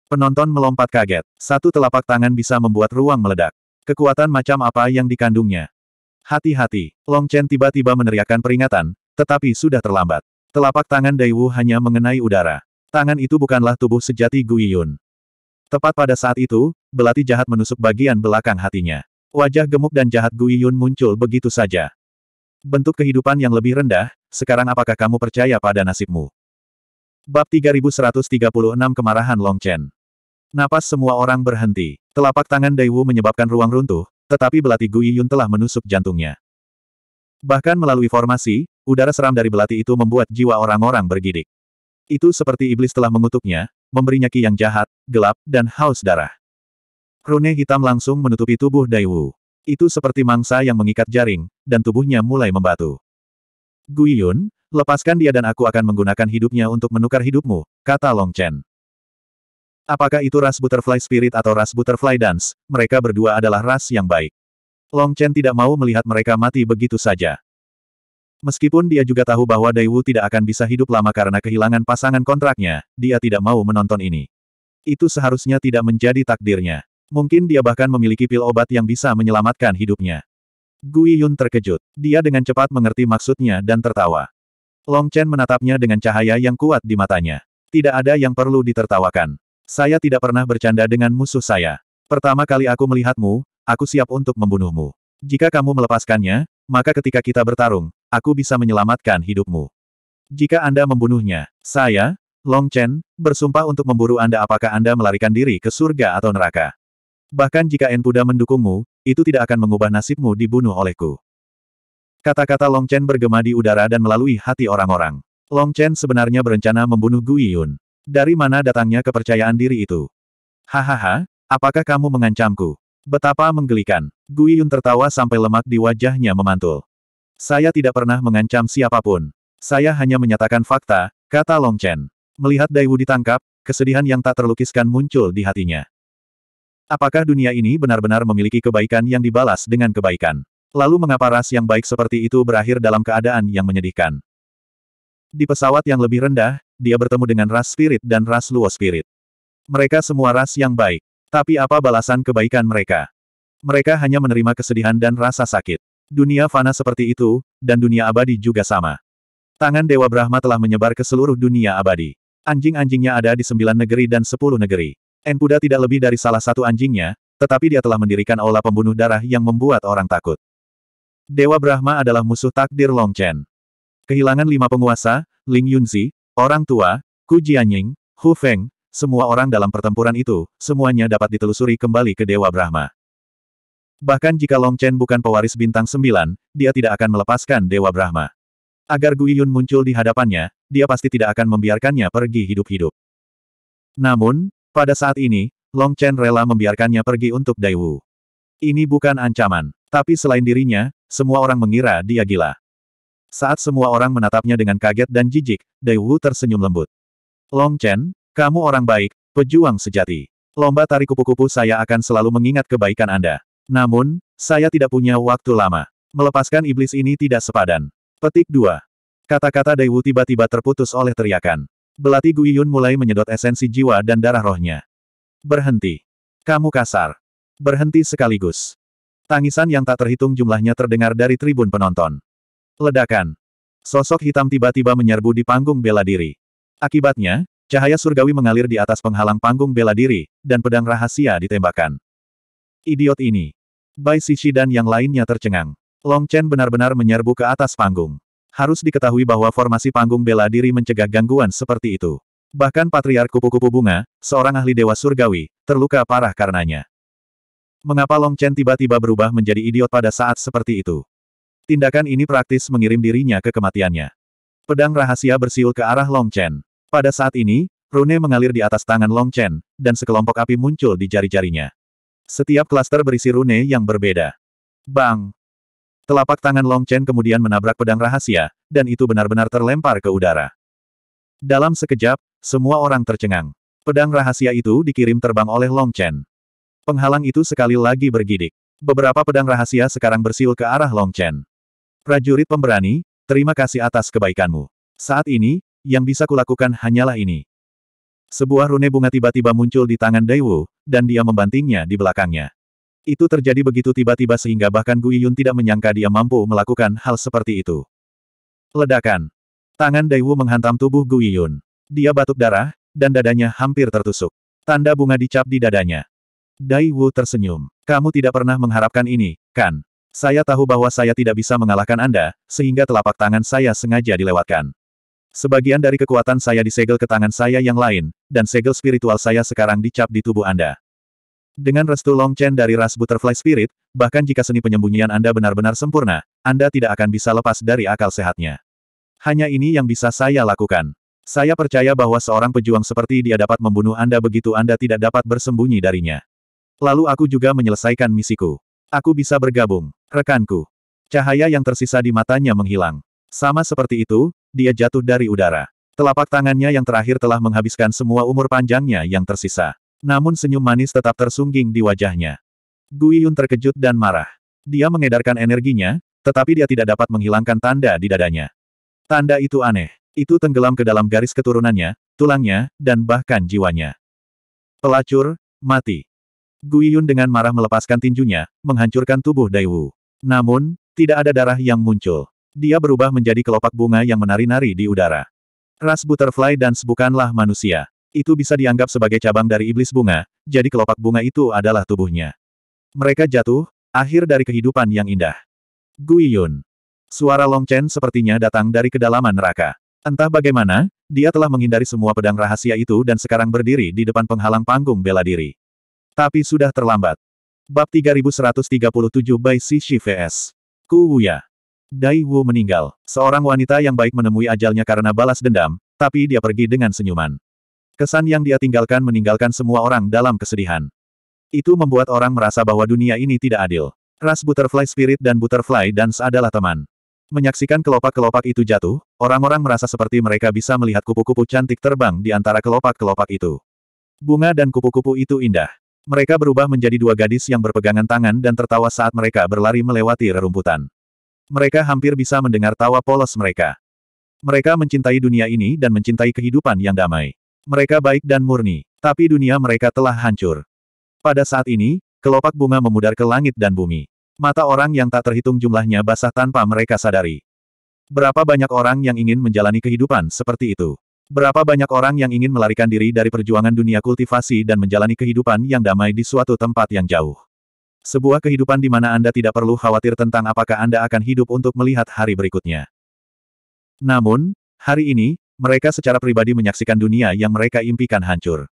Penonton melompat kaget. Satu telapak tangan bisa membuat ruang meledak. Kekuatan macam apa yang dikandungnya? Hati-hati, Long Chen tiba-tiba meneriakkan peringatan, tetapi sudah terlambat. Telapak tangan Daiwu hanya mengenai udara. Tangan itu bukanlah tubuh sejati Gui Yun. Tepat pada saat itu, belati jahat menusuk bagian belakang hatinya. Wajah gemuk dan jahat Gui Yun muncul begitu saja. Bentuk kehidupan yang lebih rendah, sekarang apakah kamu percaya pada nasibmu? Bab 3136 Kemarahan Long Chen Napas semua orang berhenti. Telapak tangan Dai Wu menyebabkan ruang runtuh, tetapi belati Gui Yun telah menusuk jantungnya. Bahkan melalui formasi, udara seram dari belati itu membuat jiwa orang-orang bergidik. Itu seperti iblis telah mengutuknya, memberinya ki yang jahat, gelap, dan haus darah. Rune hitam langsung menutupi tubuh Daiwu. Itu seperti mangsa yang mengikat jaring, dan tubuhnya mulai membatu. Guiyun, lepaskan dia dan aku akan menggunakan hidupnya untuk menukar hidupmu, kata Long Chen. Apakah itu ras butterfly spirit atau ras butterfly dance, mereka berdua adalah ras yang baik. Long Chen tidak mau melihat mereka mati begitu saja. Meskipun dia juga tahu bahwa Daiwu tidak akan bisa hidup lama karena kehilangan pasangan kontraknya, dia tidak mau menonton ini. Itu seharusnya tidak menjadi takdirnya. Mungkin dia bahkan memiliki pil obat yang bisa menyelamatkan hidupnya. Gui Yun terkejut. Dia dengan cepat mengerti maksudnya dan tertawa. Long Chen menatapnya dengan cahaya yang kuat di matanya. Tidak ada yang perlu ditertawakan. Saya tidak pernah bercanda dengan musuh saya. Pertama kali aku melihatmu, aku siap untuk membunuhmu. Jika kamu melepaskannya, maka ketika kita bertarung, aku bisa menyelamatkan hidupmu. Jika Anda membunuhnya, saya, Long Chen, bersumpah untuk memburu Anda apakah Anda melarikan diri ke surga atau neraka. Bahkan jika Enpuda mendukungmu, itu tidak akan mengubah nasibmu dibunuh olehku. Kata-kata Long Chen bergema di udara dan melalui hati orang-orang. Long Chen sebenarnya berencana membunuh Gui Yun. Dari mana datangnya kepercayaan diri itu? Hahaha, apakah kamu mengancamku? Betapa menggelikan. Gui Yun tertawa sampai lemak di wajahnya memantul. Saya tidak pernah mengancam siapapun. Saya hanya menyatakan fakta, kata Long Chen. Melihat Daiwu ditangkap, kesedihan yang tak terlukiskan muncul di hatinya. Apakah dunia ini benar-benar memiliki kebaikan yang dibalas dengan kebaikan? Lalu mengapa ras yang baik seperti itu berakhir dalam keadaan yang menyedihkan? Di pesawat yang lebih rendah, dia bertemu dengan ras spirit dan ras luo spirit. Mereka semua ras yang baik. Tapi apa balasan kebaikan mereka? Mereka hanya menerima kesedihan dan rasa sakit. Dunia fana seperti itu, dan dunia abadi juga sama. Tangan Dewa Brahma telah menyebar ke seluruh dunia abadi. Anjing-anjingnya ada di sembilan negeri dan sepuluh negeri. Enpuda tidak lebih dari salah satu anjingnya, tetapi dia telah mendirikan aula pembunuh darah yang membuat orang takut. Dewa Brahma adalah musuh takdir Long Chen. Kehilangan lima penguasa, Ling Yunzi, orang tua, Ku Jianying, Hu Feng, semua orang dalam pertempuran itu, semuanya dapat ditelusuri kembali ke Dewa Brahma. Bahkan jika Long Chen bukan pewaris bintang sembilan, dia tidak akan melepaskan Dewa Brahma. Agar Gui Yun muncul di hadapannya, dia pasti tidak akan membiarkannya pergi hidup-hidup. Namun, pada saat ini, Long Chen rela membiarkannya pergi untuk Daiwu. Ini bukan ancaman, tapi selain dirinya, semua orang mengira dia gila. Saat semua orang menatapnya dengan kaget dan jijik, Daiwu tersenyum lembut. Long Chen, kamu orang baik, pejuang sejati. Lomba tari kupu-kupu saya akan selalu mengingat kebaikan Anda. Namun, saya tidak punya waktu lama. Melepaskan iblis ini tidak sepadan. Petik 2. Kata-kata Daiwu tiba-tiba terputus oleh teriakan. Belati Guiyun mulai menyedot esensi jiwa dan darah rohnya. Berhenti. Kamu kasar. Berhenti sekaligus. Tangisan yang tak terhitung jumlahnya terdengar dari tribun penonton. Ledakan. Sosok hitam tiba-tiba menyerbu di panggung bela diri. Akibatnya, cahaya surgawi mengalir di atas penghalang panggung bela diri, dan pedang rahasia ditembakkan. Idiot ini. Bai Sishi dan yang lainnya tercengang. Long Chen benar-benar menyerbu ke atas panggung. Harus diketahui bahwa formasi panggung bela diri mencegah gangguan seperti itu. Bahkan Patriark Kupu-Kupu Bunga, seorang ahli Dewa Surgawi, terluka parah karenanya. Mengapa Long Chen tiba-tiba berubah menjadi idiot pada saat seperti itu? Tindakan ini praktis mengirim dirinya ke kematiannya. Pedang rahasia bersiul ke arah Long Chen. Pada saat ini, rune mengalir di atas tangan Long Chen, dan sekelompok api muncul di jari-jarinya. Setiap klaster berisi rune yang berbeda. Bang! Telapak tangan Long Chen kemudian menabrak pedang rahasia, dan itu benar-benar terlempar ke udara. Dalam sekejap, semua orang tercengang. Pedang rahasia itu dikirim terbang oleh Long Chen. Penghalang itu sekali lagi bergidik. Beberapa pedang rahasia sekarang bersiul ke arah Long Chen. Prajurit pemberani, terima kasih atas kebaikanmu. Saat ini, yang bisa kulakukan hanyalah ini. Sebuah rune bunga tiba-tiba muncul di tangan Daiwu, dan dia membantingnya di belakangnya. Itu terjadi begitu tiba-tiba sehingga bahkan Gui Yun tidak menyangka dia mampu melakukan hal seperti itu. Ledakan. Tangan Daiwu menghantam tubuh Gui Yun. Dia batuk darah, dan dadanya hampir tertusuk. Tanda bunga dicap di dadanya. Daiwu tersenyum. Kamu tidak pernah mengharapkan ini, kan? Saya tahu bahwa saya tidak bisa mengalahkan Anda, sehingga telapak tangan saya sengaja dilewatkan. Sebagian dari kekuatan saya disegel ke tangan saya yang lain, dan segel spiritual saya sekarang dicap di tubuh Anda. Dengan restu Long Chen dari ras Butterfly Spirit, bahkan jika seni penyembunyian Anda benar-benar sempurna, Anda tidak akan bisa lepas dari akal sehatnya. Hanya ini yang bisa saya lakukan. Saya percaya bahwa seorang pejuang seperti dia dapat membunuh Anda begitu Anda tidak dapat bersembunyi darinya. Lalu aku juga menyelesaikan misiku. Aku bisa bergabung, rekanku. Cahaya yang tersisa di matanya menghilang. Sama seperti itu, dia jatuh dari udara. Telapak tangannya yang terakhir telah menghabiskan semua umur panjangnya yang tersisa. Namun senyum manis tetap tersungging di wajahnya. Gui Yun terkejut dan marah. Dia mengedarkan energinya, tetapi dia tidak dapat menghilangkan tanda di dadanya. Tanda itu aneh. Itu tenggelam ke dalam garis keturunannya, tulangnya, dan bahkan jiwanya. Pelacur, mati. Gui Yun dengan marah melepaskan tinjunya, menghancurkan tubuh Daiwu. Namun, tidak ada darah yang muncul. Dia berubah menjadi kelopak bunga yang menari-nari di udara. Ras butterfly dan bukanlah manusia. Itu bisa dianggap sebagai cabang dari iblis bunga, jadi kelopak bunga itu adalah tubuhnya. Mereka jatuh, akhir dari kehidupan yang indah. Guiyun. Suara Long Chen sepertinya datang dari kedalaman neraka. Entah bagaimana, dia telah menghindari semua pedang rahasia itu dan sekarang berdiri di depan penghalang panggung bela diri. Tapi sudah terlambat. Bab 3137 by Ku Kuwuya. Dai Wu meninggal. Seorang wanita yang baik menemui ajalnya karena balas dendam, tapi dia pergi dengan senyuman. Kesan yang dia tinggalkan meninggalkan semua orang dalam kesedihan. Itu membuat orang merasa bahwa dunia ini tidak adil. Ras Butterfly Spirit dan Butterfly Dance adalah teman. Menyaksikan kelopak-kelopak itu jatuh, orang-orang merasa seperti mereka bisa melihat kupu-kupu cantik terbang di antara kelopak-kelopak itu. Bunga dan kupu-kupu itu indah. Mereka berubah menjadi dua gadis yang berpegangan tangan dan tertawa saat mereka berlari melewati rerumputan. Mereka hampir bisa mendengar tawa polos mereka. Mereka mencintai dunia ini dan mencintai kehidupan yang damai. Mereka baik dan murni, tapi dunia mereka telah hancur. Pada saat ini, kelopak bunga memudar ke langit dan bumi. Mata orang yang tak terhitung jumlahnya basah tanpa mereka sadari. Berapa banyak orang yang ingin menjalani kehidupan seperti itu? Berapa banyak orang yang ingin melarikan diri dari perjuangan dunia kultivasi dan menjalani kehidupan yang damai di suatu tempat yang jauh? Sebuah kehidupan di mana Anda tidak perlu khawatir tentang apakah Anda akan hidup untuk melihat hari berikutnya. Namun, hari ini, mereka secara pribadi menyaksikan dunia yang mereka impikan hancur.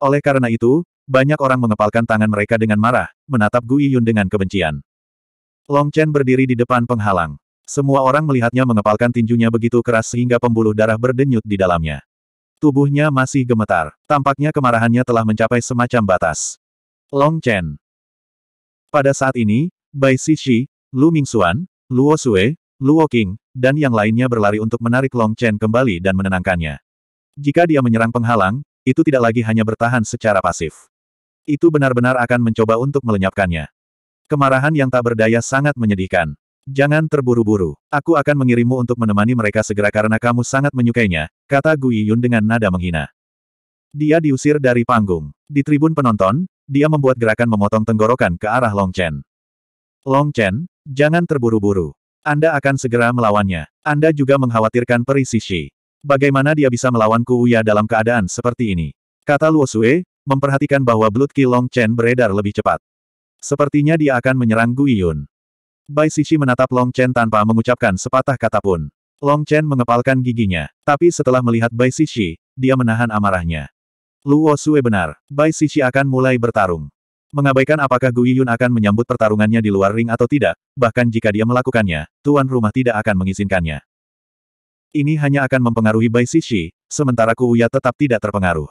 Oleh karena itu, banyak orang mengepalkan tangan mereka dengan marah, menatap Gui Yun dengan kebencian. Long Chen berdiri di depan penghalang. Semua orang melihatnya mengepalkan tinjunya begitu keras sehingga pembuluh darah berdenyut di dalamnya. Tubuhnya masih gemetar. Tampaknya kemarahannya telah mencapai semacam batas. Long Chen, pada saat ini, Bai Sisi, Lu Mingxuan, Luo Sue, Luo King, dan yang lainnya berlari untuk menarik Long Chen kembali dan menenangkannya. Jika dia menyerang penghalang, itu tidak lagi hanya bertahan secara pasif. Itu benar-benar akan mencoba untuk melenyapkannya. Kemarahan yang tak berdaya sangat menyedihkan. Jangan terburu-buru. Aku akan mengirimmu untuk menemani mereka segera karena kamu sangat menyukainya, kata Gui Yun dengan nada menghina. Dia diusir dari panggung. Di tribun penonton, dia membuat gerakan memotong tenggorokan ke arah Long Chen. Long Chen, jangan terburu-buru. Anda akan segera melawannya. Anda juga mengkhawatirkan peri Sishi. Bagaimana dia bisa melawan Kuuya dalam keadaan seperti ini? Kata Luo Sue, memperhatikan bahwa Blood Ki Long Chen beredar lebih cepat. Sepertinya dia akan menyerang Gui Yun. Bai Sishi menatap Long Chen tanpa mengucapkan sepatah kata pun. Long Chen mengepalkan giginya, tapi setelah melihat Bai Sishi, dia menahan amarahnya. Luo Sue benar, Bai Sisi akan mulai bertarung. Mengabaikan apakah Gui Yun akan menyambut pertarungannya di luar ring atau tidak, bahkan jika dia melakukannya, tuan rumah tidak akan mengizinkannya. Ini hanya akan mempengaruhi Bai Sisi, sementara Kuuya tetap tidak terpengaruh.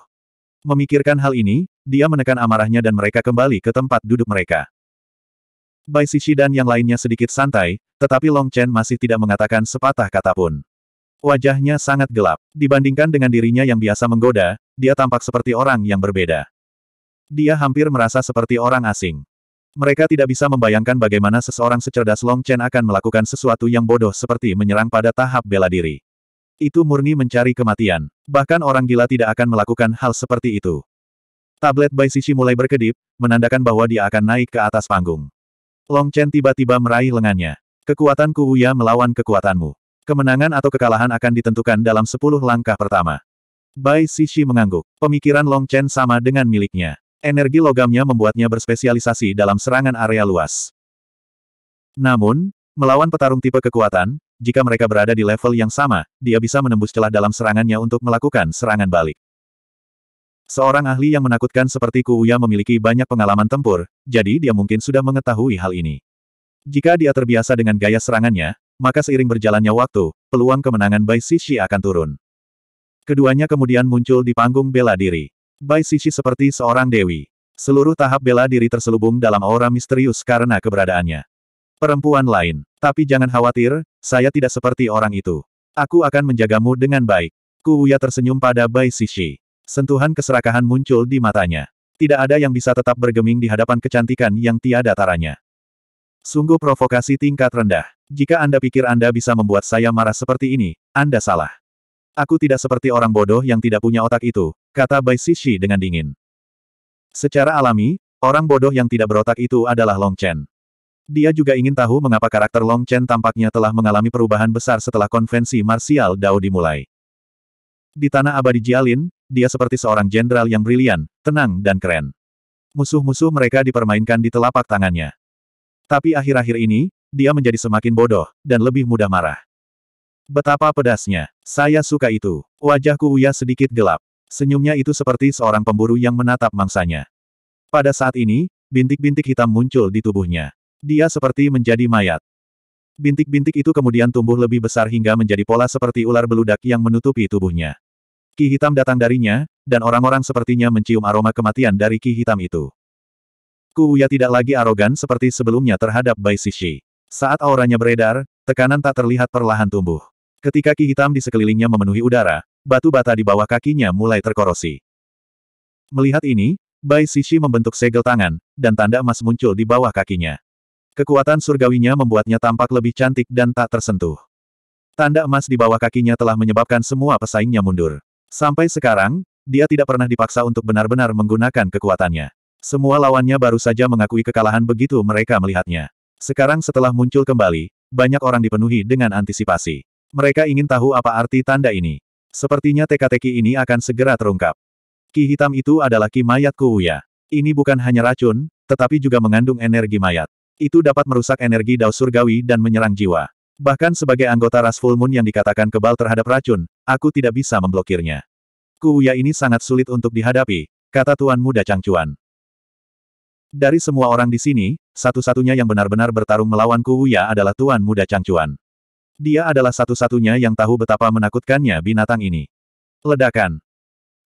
Memikirkan hal ini, dia menekan amarahnya dan mereka kembali ke tempat duduk mereka. Bai Sisi dan yang lainnya sedikit santai, tetapi Long Chen masih tidak mengatakan sepatah kata pun. Wajahnya sangat gelap. Dibandingkan dengan dirinya yang biasa menggoda, dia tampak seperti orang yang berbeda. Dia hampir merasa seperti orang asing. Mereka tidak bisa membayangkan bagaimana seseorang secerdas Long Chen akan melakukan sesuatu yang bodoh seperti menyerang pada tahap bela diri. Itu murni mencari kematian. Bahkan orang gila tidak akan melakukan hal seperti itu. Tablet Bai Sisi mulai berkedip, menandakan bahwa dia akan naik ke atas panggung. Long Chen tiba-tiba meraih lengannya. Kekuatan Kuwuya melawan kekuatanmu. Kemenangan atau kekalahan akan ditentukan dalam sepuluh langkah pertama. Bai Sishi mengangguk. Pemikiran Long Chen sama dengan miliknya. Energi logamnya membuatnya berspesialisasi dalam serangan area luas. Namun, melawan petarung tipe kekuatan, jika mereka berada di level yang sama, dia bisa menembus celah dalam serangannya untuk melakukan serangan balik. Seorang ahli yang menakutkan seperti Kuuya memiliki banyak pengalaman tempur, jadi dia mungkin sudah mengetahui hal ini. Jika dia terbiasa dengan gaya serangannya, maka seiring berjalannya waktu, peluang kemenangan Bai Sisi akan turun. Keduanya kemudian muncul di panggung bela diri. Bai Sisi seperti seorang dewi. Seluruh tahap bela diri terselubung dalam aura misterius karena keberadaannya. Perempuan lain. Tapi jangan khawatir, saya tidak seperti orang itu. Aku akan menjagamu dengan baik. Kuya tersenyum pada Bai Sisi. Sentuhan keserakahan muncul di matanya. Tidak ada yang bisa tetap bergeming di hadapan kecantikan yang tiada taranya. Sungguh provokasi tingkat rendah. Jika Anda pikir Anda bisa membuat saya marah seperti ini, Anda salah. Aku tidak seperti orang bodoh yang tidak punya otak itu, kata Bai Sishi dengan dingin. Secara alami, orang bodoh yang tidak berotak itu adalah Long Chen. Dia juga ingin tahu mengapa karakter Long Chen tampaknya telah mengalami perubahan besar setelah konvensi marsial Dao dimulai. Di tanah abadi Jialin, dia seperti seorang jenderal yang brilian, tenang dan keren. Musuh-musuh mereka dipermainkan di telapak tangannya. Tapi akhir-akhir ini, dia menjadi semakin bodoh, dan lebih mudah marah. Betapa pedasnya. Saya suka itu. Wajahku Uya sedikit gelap. Senyumnya itu seperti seorang pemburu yang menatap mangsanya. Pada saat ini, bintik-bintik hitam muncul di tubuhnya. Dia seperti menjadi mayat. Bintik-bintik itu kemudian tumbuh lebih besar hingga menjadi pola seperti ular beludak yang menutupi tubuhnya. Ki hitam datang darinya, dan orang-orang sepertinya mencium aroma kematian dari ki hitam itu. Ku ya tidak lagi arogan seperti sebelumnya terhadap Bai Sishi. Saat auranya beredar, tekanan tak terlihat perlahan tumbuh. Ketika ki hitam di sekelilingnya memenuhi udara, batu bata di bawah kakinya mulai terkorosi. Melihat ini, Bai Sishi membentuk segel tangan, dan tanda emas muncul di bawah kakinya. Kekuatan surgawinya membuatnya tampak lebih cantik dan tak tersentuh. Tanda emas di bawah kakinya telah menyebabkan semua pesaingnya mundur. Sampai sekarang, dia tidak pernah dipaksa untuk benar-benar menggunakan kekuatannya. Semua lawannya baru saja mengakui kekalahan begitu mereka melihatnya. Sekarang setelah muncul kembali, banyak orang dipenuhi dengan antisipasi. Mereka ingin tahu apa arti tanda ini. Sepertinya teka-teki ini akan segera terungkap. Ki hitam itu adalah ki mayat Kuuya. Ini bukan hanya racun, tetapi juga mengandung energi mayat. Itu dapat merusak energi dao surgawi dan menyerang jiwa. Bahkan sebagai anggota ras Full Moon yang dikatakan kebal terhadap racun, aku tidak bisa memblokirnya. Kuuya ini sangat sulit untuk dihadapi, kata Tuan Muda Changchuan. Dari semua orang di sini, satu-satunya yang benar-benar bertarung melawan Wuya adalah Tuan Muda Changchuan. Dia adalah satu-satunya yang tahu betapa menakutkannya binatang ini. Ledakan.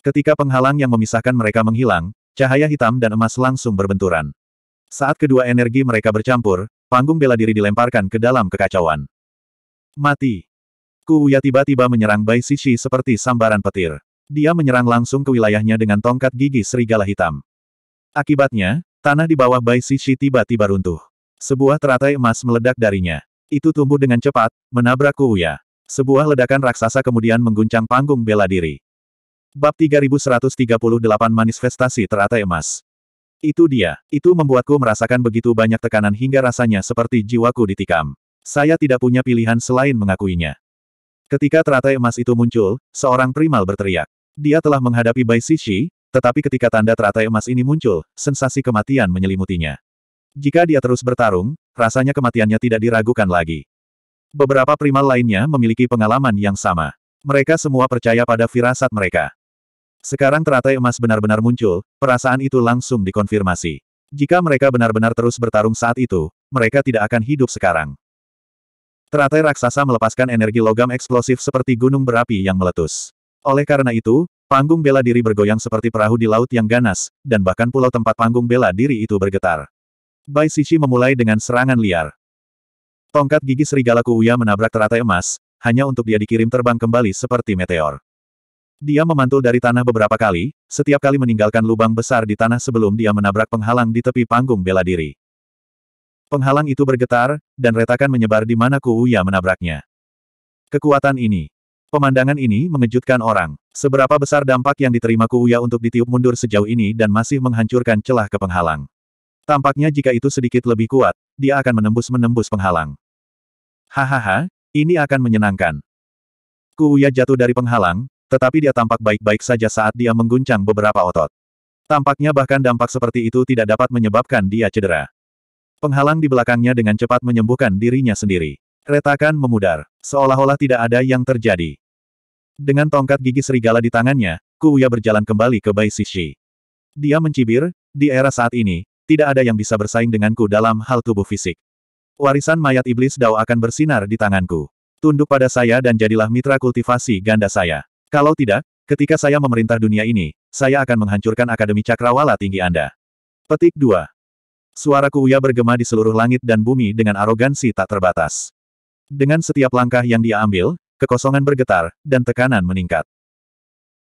Ketika penghalang yang memisahkan mereka menghilang, cahaya hitam dan emas langsung berbenturan. Saat kedua energi mereka bercampur, panggung bela diri dilemparkan ke dalam kekacauan. Mati. Kuya tiba-tiba menyerang Bai Sishi seperti sambaran petir. Dia menyerang langsung ke wilayahnya dengan tongkat gigi serigala hitam. Akibatnya, Tanah di bawah Bai Shishi tiba-tiba runtuh. Sebuah teratai emas meledak darinya. Itu tumbuh dengan cepat, menabrak Kuya. Sebuah ledakan raksasa kemudian mengguncang panggung bela diri. Bab 3138 Manifestasi Teratai Emas Itu dia, itu membuatku merasakan begitu banyak tekanan hingga rasanya seperti jiwaku ditikam. Saya tidak punya pilihan selain mengakuinya. Ketika teratai emas itu muncul, seorang primal berteriak. Dia telah menghadapi Bai Shishi, tetapi ketika tanda teratai emas ini muncul, sensasi kematian menyelimutinya. Jika dia terus bertarung, rasanya kematiannya tidak diragukan lagi. Beberapa primal lainnya memiliki pengalaman yang sama. Mereka semua percaya pada firasat mereka. Sekarang teratai emas benar-benar muncul, perasaan itu langsung dikonfirmasi. Jika mereka benar-benar terus bertarung saat itu, mereka tidak akan hidup sekarang. Teratai raksasa melepaskan energi logam eksplosif seperti gunung berapi yang meletus. Oleh karena itu, Panggung bela diri bergoyang seperti perahu di laut yang ganas, dan bahkan pulau tempat panggung bela diri itu bergetar. Bai Sishi memulai dengan serangan liar. Tongkat gigi serigala Kuuya menabrak teratai emas, hanya untuk dia dikirim terbang kembali seperti meteor. Dia memantul dari tanah beberapa kali, setiap kali meninggalkan lubang besar di tanah sebelum dia menabrak penghalang di tepi panggung bela diri. Penghalang itu bergetar, dan retakan menyebar di mana Kuuya menabraknya. Kekuatan ini, Pemandangan ini mengejutkan orang. Seberapa besar dampak yang diterima Kuya untuk ditiup mundur sejauh ini dan masih menghancurkan celah ke penghalang. Tampaknya jika itu sedikit lebih kuat, dia akan menembus-menembus penghalang. Hahaha, ini akan menyenangkan. Kuya jatuh dari penghalang, tetapi dia tampak baik-baik saja saat dia mengguncang beberapa otot. Tampaknya bahkan dampak seperti itu tidak dapat menyebabkan dia cedera. Penghalang di belakangnya dengan cepat menyembuhkan dirinya sendiri. Retakan memudar, seolah-olah tidak ada yang terjadi. Dengan tongkat gigi serigala di tangannya, Kuya berjalan kembali ke Bai Sishi. Dia mencibir, di era saat ini, tidak ada yang bisa bersaing denganku dalam hal tubuh fisik. Warisan mayat iblis Dao akan bersinar di tanganku. Tunduk pada saya dan jadilah mitra kultivasi ganda saya. Kalau tidak, ketika saya memerintah dunia ini, saya akan menghancurkan Akademi Cakrawala tinggi Anda. Petik 2. Suara Kuya bergema di seluruh langit dan bumi dengan arogansi tak terbatas. Dengan setiap langkah yang dia ambil, kekosongan bergetar, dan tekanan meningkat.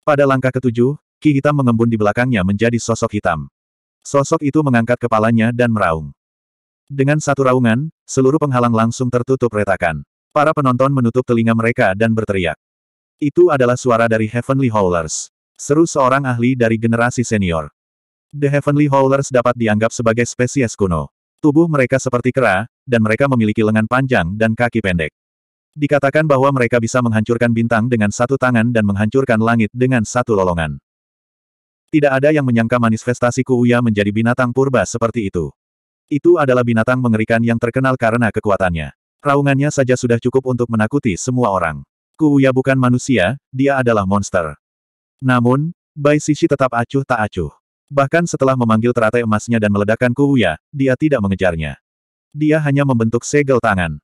Pada langkah ketujuh, ki hitam mengembun di belakangnya menjadi sosok hitam. Sosok itu mengangkat kepalanya dan meraung. Dengan satu raungan, seluruh penghalang langsung tertutup retakan. Para penonton menutup telinga mereka dan berteriak. Itu adalah suara dari Heavenly Howlers. Seru seorang ahli dari generasi senior. The Heavenly Howlers dapat dianggap sebagai spesies kuno. Tubuh mereka seperti kera, dan mereka memiliki lengan panjang dan kaki pendek. Dikatakan bahwa mereka bisa menghancurkan bintang dengan satu tangan dan menghancurkan langit dengan satu lolongan. Tidak ada yang menyangka manifestasi Kuuya menjadi binatang purba seperti itu. Itu adalah binatang mengerikan yang terkenal karena kekuatannya. Raungannya saja sudah cukup untuk menakuti semua orang. Kuuya bukan manusia, dia adalah monster. Namun, Bai Sisi tetap acuh tak acuh. Bahkan setelah memanggil teratai emasnya dan meledakkan Kuuya, dia tidak mengejarnya. Dia hanya membentuk segel tangan.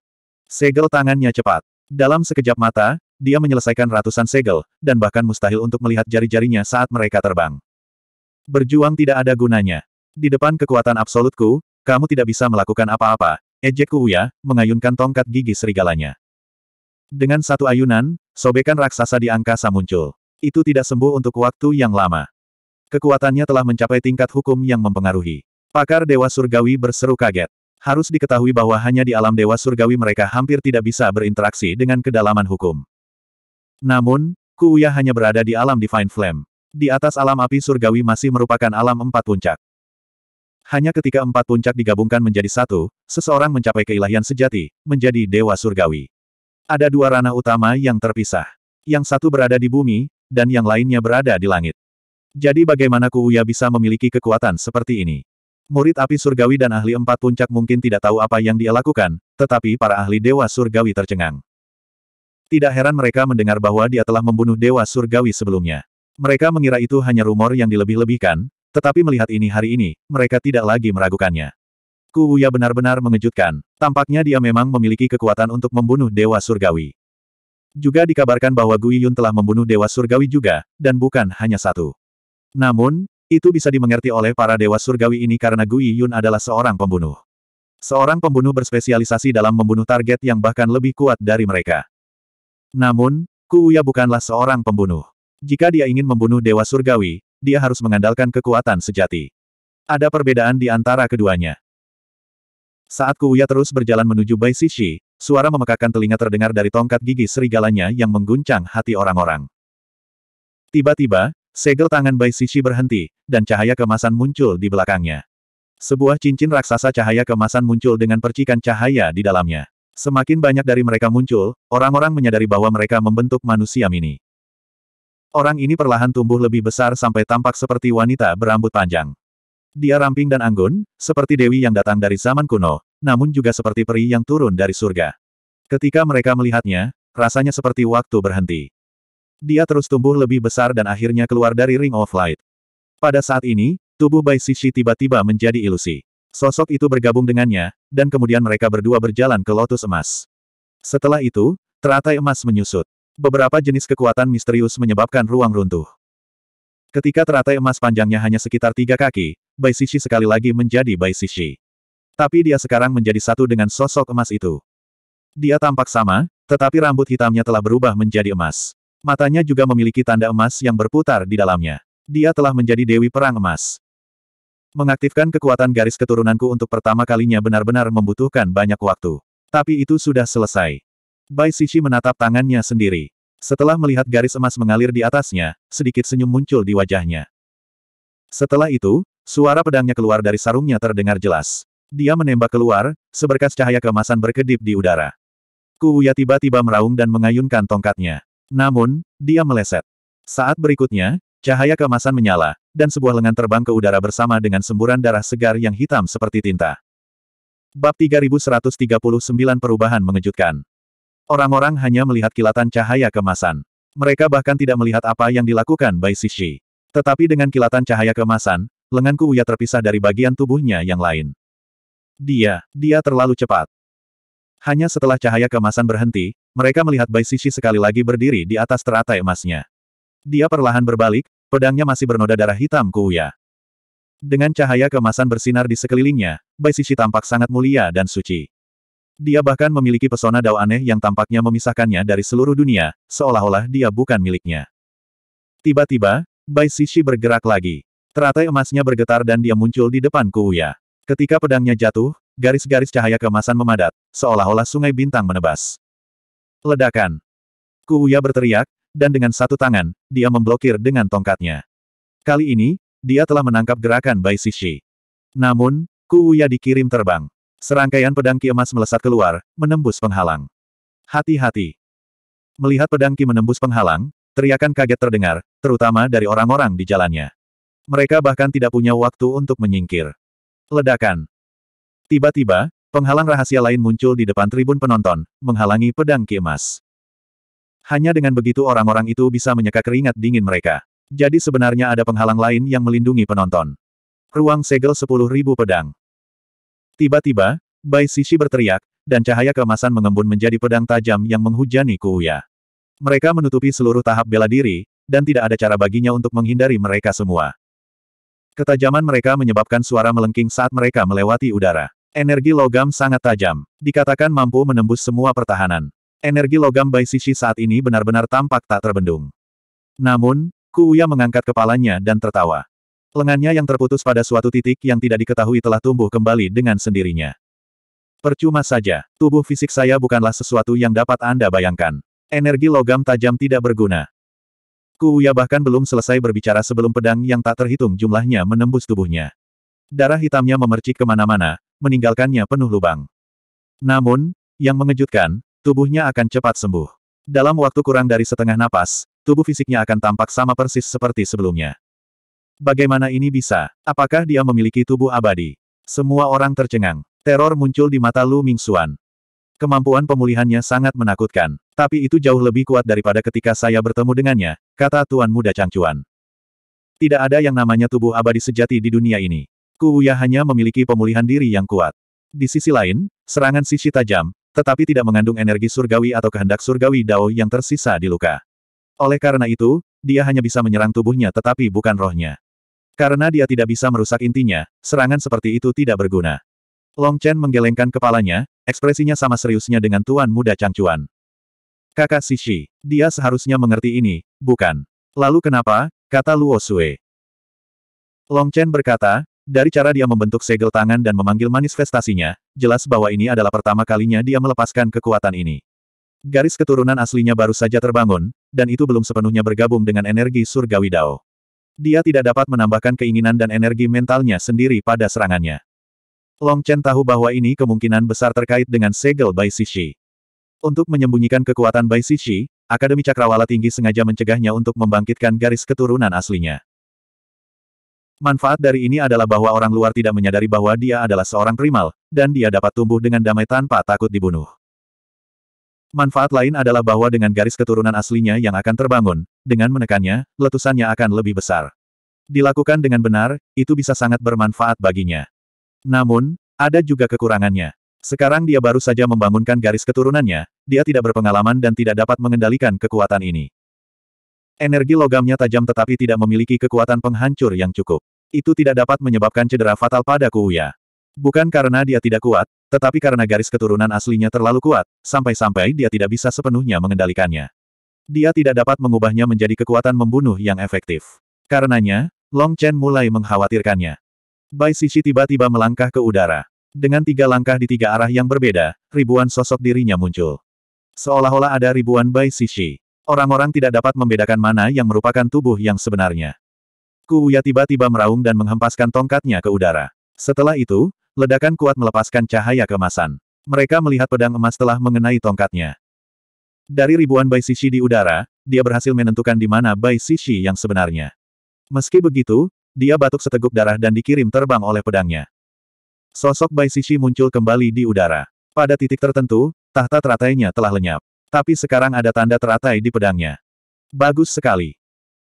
Segel tangannya cepat. Dalam sekejap mata, dia menyelesaikan ratusan segel, dan bahkan mustahil untuk melihat jari-jarinya saat mereka terbang. Berjuang tidak ada gunanya. Di depan kekuatan absolutku, kamu tidak bisa melakukan apa-apa, Ejekku Uya, mengayunkan tongkat gigi serigalanya. Dengan satu ayunan, sobekan raksasa di angkasa muncul. Itu tidak sembuh untuk waktu yang lama. Kekuatannya telah mencapai tingkat hukum yang mempengaruhi. Pakar Dewa Surgawi berseru kaget. Harus diketahui bahwa hanya di alam dewa surgawi mereka hampir tidak bisa berinteraksi dengan kedalaman hukum. Namun, Kuuya hanya berada di alam Divine Flame. Di atas alam api surgawi masih merupakan alam empat puncak. Hanya ketika empat puncak digabungkan menjadi satu, seseorang mencapai keilahian sejati, menjadi dewa surgawi. Ada dua ranah utama yang terpisah. Yang satu berada di bumi, dan yang lainnya berada di langit. Jadi bagaimana Kuuya bisa memiliki kekuatan seperti ini? Murid api surgawi dan ahli empat puncak mungkin tidak tahu apa yang dia lakukan, tetapi para ahli dewa surgawi tercengang. Tidak heran mereka mendengar bahwa dia telah membunuh dewa surgawi sebelumnya. Mereka mengira itu hanya rumor yang dilebih-lebihkan, tetapi melihat ini hari ini, mereka tidak lagi meragukannya. Kuuya benar-benar mengejutkan. Tampaknya dia memang memiliki kekuatan untuk membunuh Dewa Surgawi. Juga dikabarkan bahwa Gui Yun telah membunuh Dewa Surgawi juga, dan bukan hanya satu. Namun, itu bisa dimengerti oleh para dewa surgawi ini karena Gui Yun adalah seorang pembunuh. Seorang pembunuh berspesialisasi dalam membunuh target yang bahkan lebih kuat dari mereka. Namun, Kuuya bukanlah seorang pembunuh. Jika dia ingin membunuh dewa surgawi, dia harus mengandalkan kekuatan sejati. Ada perbedaan di antara keduanya. Saat Kuuya terus berjalan menuju Bai Sishi, suara memekakan telinga terdengar dari tongkat gigi serigalanya yang mengguncang hati orang-orang. Tiba-tiba, Segel tangan Bai Sisi berhenti, dan cahaya kemasan muncul di belakangnya. Sebuah cincin raksasa cahaya kemasan muncul dengan percikan cahaya di dalamnya. Semakin banyak dari mereka muncul, orang-orang menyadari bahwa mereka membentuk manusia mini. Orang ini perlahan tumbuh lebih besar sampai tampak seperti wanita berambut panjang. Dia ramping dan anggun, seperti dewi yang datang dari zaman kuno, namun juga seperti peri yang turun dari surga. Ketika mereka melihatnya, rasanya seperti waktu berhenti. Dia terus tumbuh lebih besar dan akhirnya keluar dari Ring of Light. Pada saat ini, tubuh Bai Sisi tiba-tiba menjadi ilusi. Sosok itu bergabung dengannya, dan kemudian mereka berdua berjalan ke lotus emas. Setelah itu, teratai emas menyusut. Beberapa jenis kekuatan misterius menyebabkan ruang runtuh. Ketika teratai emas panjangnya hanya sekitar tiga kaki, Bai Sisi sekali lagi menjadi Bai Sisi. Tapi dia sekarang menjadi satu dengan sosok emas itu. Dia tampak sama, tetapi rambut hitamnya telah berubah menjadi emas. Matanya juga memiliki tanda emas yang berputar di dalamnya. Dia telah menjadi Dewi Perang Emas. Mengaktifkan kekuatan garis keturunanku untuk pertama kalinya benar-benar membutuhkan banyak waktu. Tapi itu sudah selesai. Bai Sisi menatap tangannya sendiri. Setelah melihat garis emas mengalir di atasnya, sedikit senyum muncul di wajahnya. Setelah itu, suara pedangnya keluar dari sarungnya terdengar jelas. Dia menembak keluar, seberkas cahaya kemasan berkedip di udara. Kuwuya tiba-tiba meraung dan mengayunkan tongkatnya. Namun, dia meleset. Saat berikutnya, cahaya kemasan menyala, dan sebuah lengan terbang ke udara bersama dengan semburan darah segar yang hitam seperti tinta. Bab 3139 Perubahan Mengejutkan Orang-orang hanya melihat kilatan cahaya kemasan. Mereka bahkan tidak melihat apa yang dilakukan Bai Sishi. Tetapi dengan kilatan cahaya kemasan, lengan Kuya terpisah dari bagian tubuhnya yang lain. Dia, dia terlalu cepat. Hanya setelah cahaya kemasan berhenti, mereka melihat Bai Sisi sekali lagi berdiri di atas teratai emasnya. Dia perlahan berbalik, pedangnya masih bernoda darah hitam Kuya. Dengan cahaya kemasan bersinar di sekelilingnya, Bai Sisi tampak sangat mulia dan suci. Dia bahkan memiliki pesona dao aneh yang tampaknya memisahkannya dari seluruh dunia, seolah-olah dia bukan miliknya. Tiba-tiba, Bai Sisi bergerak lagi. Teratai emasnya bergetar dan dia muncul di depan Kuya. Ketika pedangnya jatuh, garis-garis cahaya kemasan memadat, seolah-olah sungai bintang menebas. Ledakan. Kuuya berteriak, dan dengan satu tangan, dia memblokir dengan tongkatnya. Kali ini, dia telah menangkap gerakan Bai Sishi. Namun, Kuuya dikirim terbang. Serangkaian pedang Ki emas melesat keluar, menembus penghalang. Hati-hati. Melihat pedang Ki menembus penghalang, teriakan kaget terdengar, terutama dari orang-orang di jalannya. Mereka bahkan tidak punya waktu untuk menyingkir. Ledakan. Tiba-tiba, Penghalang rahasia lain muncul di depan tribun penonton, menghalangi pedang Ki Hanya dengan begitu orang-orang itu bisa menyeka keringat dingin mereka. Jadi sebenarnya ada penghalang lain yang melindungi penonton. Ruang segel 10.000 pedang. Tiba-tiba, Bai Sisi berteriak, dan cahaya kemasan mengembun menjadi pedang tajam yang menghujani Kuuya. Mereka menutupi seluruh tahap bela diri, dan tidak ada cara baginya untuk menghindari mereka semua. Ketajaman mereka menyebabkan suara melengking saat mereka melewati udara. Energi logam sangat tajam. Dikatakan mampu menembus semua pertahanan. Energi logam Bai Sisi saat ini benar-benar tampak tak terbendung. Namun, Kuuya mengangkat kepalanya dan tertawa. Lengannya yang terputus pada suatu titik yang tidak diketahui telah tumbuh kembali dengan sendirinya. Percuma saja, tubuh fisik saya bukanlah sesuatu yang dapat Anda bayangkan. Energi logam tajam tidak berguna. Kuuya bahkan belum selesai berbicara sebelum pedang yang tak terhitung jumlahnya menembus tubuhnya. Darah hitamnya memercik kemana-mana, meninggalkannya penuh lubang. Namun, yang mengejutkan, tubuhnya akan cepat sembuh. Dalam waktu kurang dari setengah napas, tubuh fisiknya akan tampak sama persis seperti sebelumnya. Bagaimana ini bisa? Apakah dia memiliki tubuh abadi? Semua orang tercengang. Teror muncul di mata Lu Mingxuan. Kemampuan pemulihannya sangat menakutkan. Tapi itu jauh lebih kuat daripada ketika saya bertemu dengannya, kata Tuan Muda Changchuan. Tidak ada yang namanya tubuh abadi sejati di dunia ini. Ku Yah hanya memiliki pemulihan diri yang kuat. Di sisi lain, serangan sisi tajam, tetapi tidak mengandung energi surgawi atau kehendak surgawi Dao yang tersisa di luka. Oleh karena itu, dia hanya bisa menyerang tubuhnya tetapi bukan rohnya. Karena dia tidak bisa merusak intinya, serangan seperti itu tidak berguna. Long Chen menggelengkan kepalanya, ekspresinya sama seriusnya dengan tuan muda Changchuan. Kakak Sishi, dia seharusnya mengerti ini, bukan? Lalu kenapa? kata Luo Sui. Long Chen berkata, dari cara dia membentuk segel tangan dan memanggil manifestasinya, jelas bahwa ini adalah pertama kalinya dia melepaskan kekuatan ini. Garis keturunan aslinya baru saja terbangun, dan itu belum sepenuhnya bergabung dengan energi surgawi Dao. Dia tidak dapat menambahkan keinginan dan energi mentalnya sendiri pada serangannya. Long Chen tahu bahwa ini kemungkinan besar terkait dengan segel Bai Sishi. Untuk menyembunyikan kekuatan Bai Sishi, Akademi Cakrawala Tinggi sengaja mencegahnya untuk membangkitkan garis keturunan aslinya. Manfaat dari ini adalah bahwa orang luar tidak menyadari bahwa dia adalah seorang primal, dan dia dapat tumbuh dengan damai tanpa takut dibunuh. Manfaat lain adalah bahwa dengan garis keturunan aslinya yang akan terbangun, dengan menekannya, letusannya akan lebih besar. Dilakukan dengan benar, itu bisa sangat bermanfaat baginya. Namun, ada juga kekurangannya. Sekarang dia baru saja membangunkan garis keturunannya, dia tidak berpengalaman dan tidak dapat mengendalikan kekuatan ini. Energi logamnya tajam tetapi tidak memiliki kekuatan penghancur yang cukup. Itu tidak dapat menyebabkan cedera fatal pada Kuya. Bukan karena dia tidak kuat, tetapi karena garis keturunan aslinya terlalu kuat, sampai-sampai dia tidak bisa sepenuhnya mengendalikannya. Dia tidak dapat mengubahnya menjadi kekuatan membunuh yang efektif. Karenanya, Long Chen mulai mengkhawatirkannya. Bai Sishi tiba-tiba melangkah ke udara. Dengan tiga langkah di tiga arah yang berbeda, ribuan sosok dirinya muncul. Seolah-olah ada ribuan Bai Sishi. Orang-orang tidak dapat membedakan mana yang merupakan tubuh yang sebenarnya. Kuuya tiba-tiba meraung dan menghempaskan tongkatnya ke udara. Setelah itu, ledakan kuat melepaskan cahaya kemasan. Mereka melihat pedang emas telah mengenai tongkatnya. Dari ribuan Bai Sishi di udara, dia berhasil menentukan di mana Bai Sishi yang sebenarnya. Meski begitu, dia batuk seteguk darah dan dikirim terbang oleh pedangnya. Sosok Bai Sishi muncul kembali di udara. Pada titik tertentu, tahta teratainya telah lenyap. Tapi sekarang ada tanda teratai di pedangnya. Bagus sekali.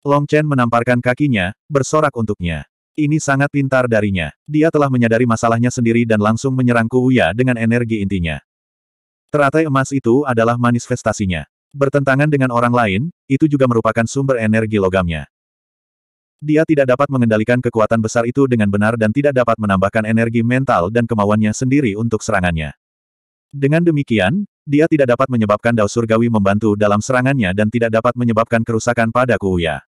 Long Chen menamparkan kakinya, bersorak untuknya. Ini sangat pintar darinya. Dia telah menyadari masalahnya sendiri dan langsung menyerang Kuuya dengan energi intinya. Teratai emas itu adalah manifestasinya. Bertentangan dengan orang lain, itu juga merupakan sumber energi logamnya. Dia tidak dapat mengendalikan kekuatan besar itu dengan benar dan tidak dapat menambahkan energi mental dan kemauannya sendiri untuk serangannya. Dengan demikian, dia tidak dapat menyebabkan Dao Surgawi membantu dalam serangannya dan tidak dapat menyebabkan kerusakan pada Kuuya.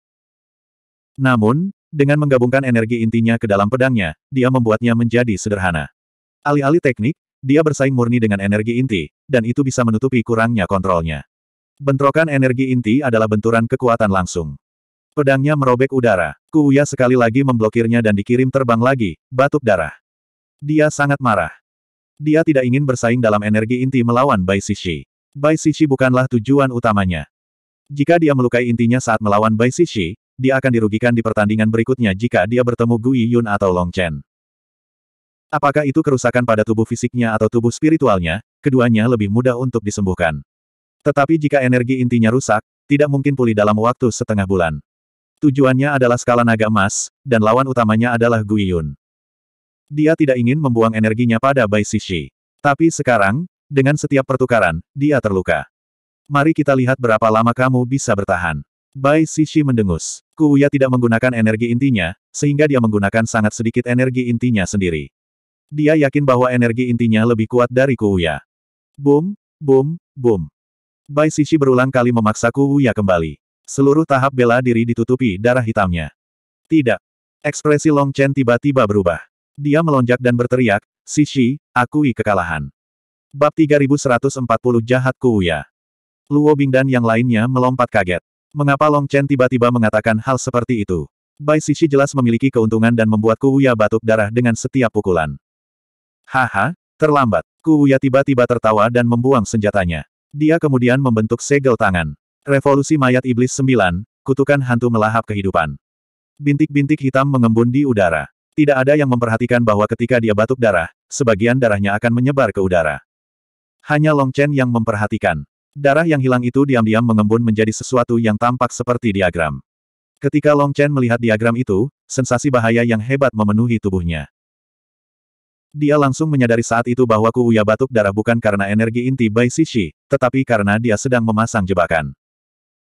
Namun, dengan menggabungkan energi intinya ke dalam pedangnya, dia membuatnya menjadi sederhana. Alih-alih teknik, dia bersaing murni dengan energi inti, dan itu bisa menutupi kurangnya kontrolnya. Bentrokan energi inti adalah benturan kekuatan langsung. Pedangnya merobek udara. Kuuya sekali lagi memblokirnya dan dikirim terbang lagi, batuk darah. Dia sangat marah. Dia tidak ingin bersaing dalam energi inti melawan Bai Sishi. Bai Sishi bukanlah tujuan utamanya. Jika dia melukai intinya saat melawan Bai Sishi, dia akan dirugikan di pertandingan berikutnya jika dia bertemu Gui Yun atau Long Chen. Apakah itu kerusakan pada tubuh fisiknya atau tubuh spiritualnya, keduanya lebih mudah untuk disembuhkan. Tetapi jika energi intinya rusak, tidak mungkin pulih dalam waktu setengah bulan. Tujuannya adalah skala naga emas, dan lawan utamanya adalah Gui Yun. Dia tidak ingin membuang energinya pada Bai Sishi. Tapi sekarang, dengan setiap pertukaran, dia terluka. Mari kita lihat berapa lama kamu bisa bertahan. Bai Sishi mendengus. Kuya tidak menggunakan energi intinya, sehingga dia menggunakan sangat sedikit energi intinya sendiri. Dia yakin bahwa energi intinya lebih kuat dari Kuya. Boom, boom, boom. Bai Sishi berulang kali memaksa Kuya kembali. Seluruh tahap bela diri ditutupi darah hitamnya. Tidak. Ekspresi Long Chen tiba-tiba berubah. Dia melonjak dan berteriak, Sisi, akui kekalahan. Bab 3140 Jahat Kuya. Luo Bing dan yang lainnya melompat kaget. Mengapa Long Chen tiba-tiba mengatakan hal seperti itu? Bai Sisi jelas memiliki keuntungan dan membuat Kuya batuk darah dengan setiap pukulan. Haha, terlambat. Kuya tiba-tiba tertawa dan membuang senjatanya. Dia kemudian membentuk segel tangan. Revolusi mayat iblis 9, kutukan hantu melahap kehidupan. Bintik-bintik hitam mengembun di udara. Tidak ada yang memperhatikan bahwa ketika dia batuk darah, sebagian darahnya akan menyebar ke udara. Hanya Long Chen yang memperhatikan. Darah yang hilang itu diam-diam mengembun menjadi sesuatu yang tampak seperti diagram. Ketika Long Chen melihat diagram itu, sensasi bahaya yang hebat memenuhi tubuhnya. Dia langsung menyadari saat itu bahwa Kuuya batuk darah bukan karena energi inti Bai Sishi, tetapi karena dia sedang memasang jebakan.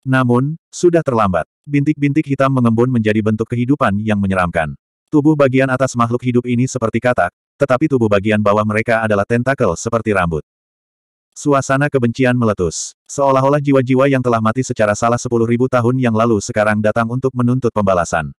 Namun, sudah terlambat. Bintik-bintik hitam mengembun menjadi bentuk kehidupan yang menyeramkan. Tubuh bagian atas makhluk hidup ini seperti katak, tetapi tubuh bagian bawah mereka adalah tentakel seperti rambut. Suasana kebencian meletus. Seolah-olah jiwa-jiwa yang telah mati secara salah sepuluh ribu tahun yang lalu sekarang datang untuk menuntut pembalasan.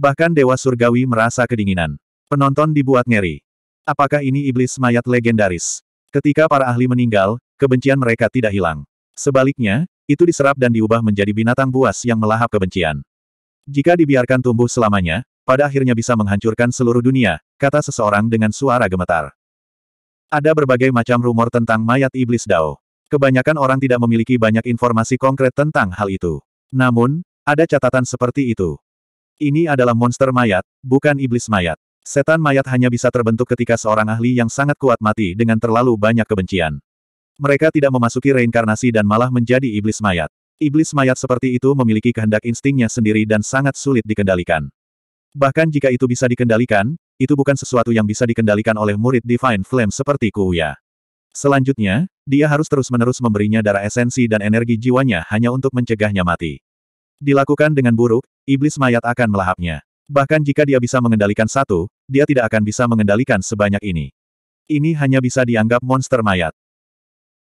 Bahkan Dewa Surgawi merasa kedinginan. Penonton dibuat ngeri. Apakah ini iblis mayat legendaris? Ketika para ahli meninggal, kebencian mereka tidak hilang. Sebaliknya, itu diserap dan diubah menjadi binatang buas yang melahap kebencian. Jika dibiarkan tumbuh selamanya, pada akhirnya bisa menghancurkan seluruh dunia, kata seseorang dengan suara gemetar. Ada berbagai macam rumor tentang mayat iblis Dao. Kebanyakan orang tidak memiliki banyak informasi konkret tentang hal itu. Namun, ada catatan seperti itu. Ini adalah monster mayat, bukan iblis mayat. Setan mayat hanya bisa terbentuk ketika seorang ahli yang sangat kuat mati dengan terlalu banyak kebencian. Mereka tidak memasuki reinkarnasi dan malah menjadi iblis mayat. Iblis mayat seperti itu memiliki kehendak instingnya sendiri dan sangat sulit dikendalikan. Bahkan jika itu bisa dikendalikan, itu bukan sesuatu yang bisa dikendalikan oleh murid Divine Flame seperti Kuya. Selanjutnya, dia harus terus-menerus memberinya darah esensi dan energi jiwanya hanya untuk mencegahnya mati. Dilakukan dengan buruk, iblis mayat akan melahapnya. Bahkan jika dia bisa mengendalikan satu, dia tidak akan bisa mengendalikan sebanyak ini. Ini hanya bisa dianggap monster mayat.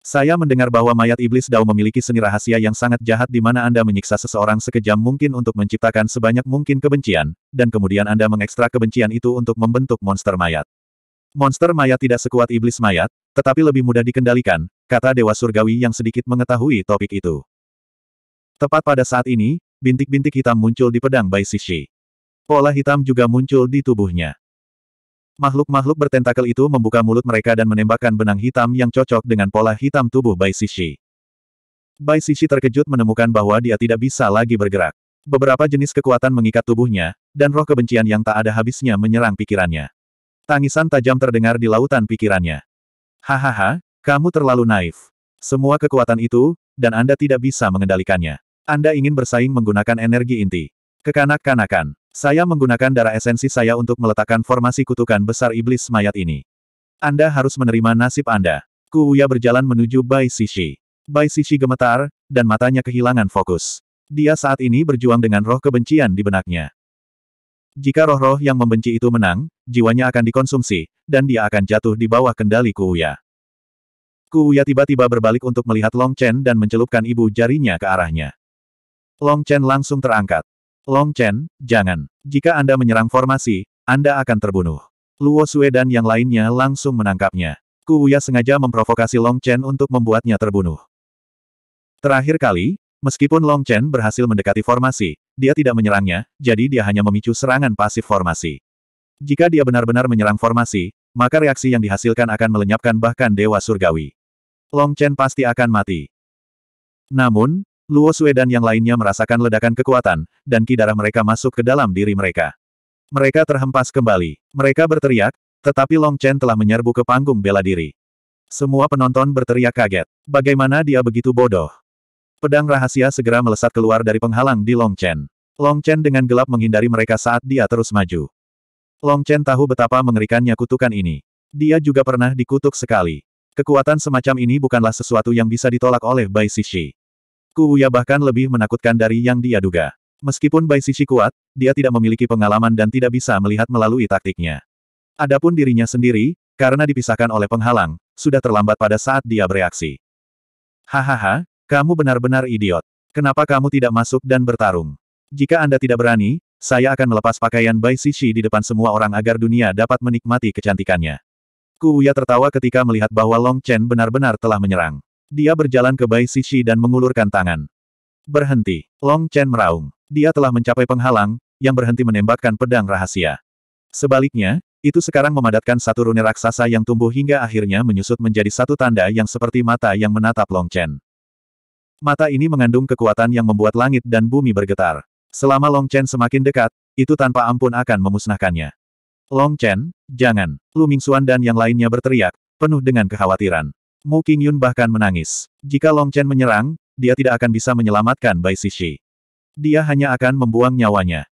Saya mendengar bahwa mayat iblis Dao memiliki seni rahasia yang sangat jahat di mana Anda menyiksa seseorang sekejam mungkin untuk menciptakan sebanyak mungkin kebencian, dan kemudian Anda mengekstrak kebencian itu untuk membentuk monster mayat. Monster mayat tidak sekuat iblis mayat, tetapi lebih mudah dikendalikan, kata Dewa Surgawi yang sedikit mengetahui topik itu. Tepat pada saat ini, bintik-bintik hitam muncul di pedang Bai Sishi. Pola hitam juga muncul di tubuhnya. Makhluk-makhluk bertentakel itu membuka mulut mereka dan menembakkan benang hitam yang cocok dengan pola hitam tubuh Bai Sishi. Bai Sishi terkejut menemukan bahwa dia tidak bisa lagi bergerak. Beberapa jenis kekuatan mengikat tubuhnya, dan roh kebencian yang tak ada habisnya menyerang pikirannya. Tangisan tajam terdengar di lautan pikirannya. Hahaha, kamu terlalu naif. Semua kekuatan itu, dan Anda tidak bisa mengendalikannya. Anda ingin bersaing menggunakan energi inti. Kekanak-kanakan. Saya menggunakan darah esensi saya untuk meletakkan formasi kutukan besar iblis mayat ini. Anda harus menerima nasib Anda. Kuuya berjalan menuju Bai Sishi. Bai Sishi gemetar, dan matanya kehilangan fokus. Dia saat ini berjuang dengan roh kebencian di benaknya. Jika roh-roh yang membenci itu menang, jiwanya akan dikonsumsi, dan dia akan jatuh di bawah kendali Kuuya. Kuuya tiba-tiba berbalik untuk melihat Long Chen dan mencelupkan ibu jarinya ke arahnya. Long Chen langsung terangkat. Long Chen, jangan. Jika Anda menyerang formasi, Anda akan terbunuh. Luo Sue dan yang lainnya langsung menangkapnya. Kuya sengaja memprovokasi Long Chen untuk membuatnya terbunuh. Terakhir kali, meskipun Long Chen berhasil mendekati formasi, dia tidak menyerangnya, jadi dia hanya memicu serangan pasif formasi. Jika dia benar-benar menyerang formasi, maka reaksi yang dihasilkan akan melenyapkan bahkan Dewa Surgawi. Long Chen pasti akan mati. Namun, Luo Sue dan yang lainnya merasakan ledakan kekuatan, dan ki darah mereka masuk ke dalam diri mereka. Mereka terhempas kembali. Mereka berteriak, tetapi Long Chen telah menyerbu ke panggung bela diri. Semua penonton berteriak kaget. Bagaimana dia begitu bodoh? Pedang rahasia segera melesat keluar dari penghalang di Long Chen. Long Chen dengan gelap menghindari mereka saat dia terus maju. Long Chen tahu betapa mengerikannya kutukan ini. Dia juga pernah dikutuk sekali. Kekuatan semacam ini bukanlah sesuatu yang bisa ditolak oleh Bai Sishi. Kuuya bahkan lebih menakutkan dari yang dia duga. Meskipun Bai Sisi kuat, dia tidak memiliki pengalaman dan tidak bisa melihat melalui taktiknya. Adapun dirinya sendiri, karena dipisahkan oleh penghalang, sudah terlambat pada saat dia bereaksi. Hahaha, kamu benar-benar idiot. Kenapa kamu tidak masuk dan bertarung? Jika Anda tidak berani, saya akan melepas pakaian Bai Sisi di depan semua orang agar dunia dapat menikmati kecantikannya. Kuya tertawa ketika melihat bahwa Long Chen benar-benar telah menyerang. Dia berjalan ke Bai Sishi dan mengulurkan tangan. Berhenti. Long Chen meraung. Dia telah mencapai penghalang, yang berhenti menembakkan pedang rahasia. Sebaliknya, itu sekarang memadatkan satu rune raksasa yang tumbuh hingga akhirnya menyusut menjadi satu tanda yang seperti mata yang menatap Long Chen. Mata ini mengandung kekuatan yang membuat langit dan bumi bergetar. Selama Long Chen semakin dekat, itu tanpa ampun akan memusnahkannya. Long Chen, jangan. Lu Mingxuan dan yang lainnya berteriak, penuh dengan kekhawatiran. Mu Qingyun bahkan menangis. Jika Long Chen menyerang, dia tidak akan bisa menyelamatkan Bai Sishi. Dia hanya akan membuang nyawanya.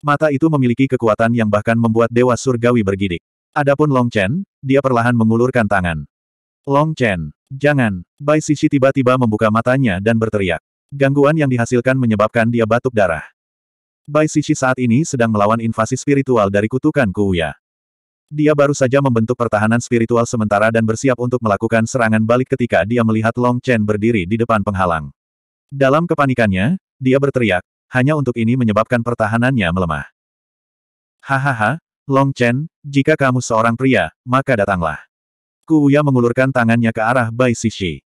Mata itu memiliki kekuatan yang bahkan membuat Dewa Surgawi bergidik. Adapun Long Chen, dia perlahan mengulurkan tangan. Long Chen, jangan. Bai Sishi tiba-tiba membuka matanya dan berteriak. Gangguan yang dihasilkan menyebabkan dia batuk darah. Bai Sishi saat ini sedang melawan invasi spiritual dari kutukan Kuya. Dia baru saja membentuk pertahanan spiritual sementara dan bersiap untuk melakukan serangan balik ketika dia melihat Long Chen berdiri di depan penghalang. Dalam kepanikannya, dia berteriak, hanya untuk ini menyebabkan pertahanannya melemah. Hahaha, Long Chen, jika kamu seorang pria, maka datanglah. Kuya mengulurkan tangannya ke arah Bai Sishi.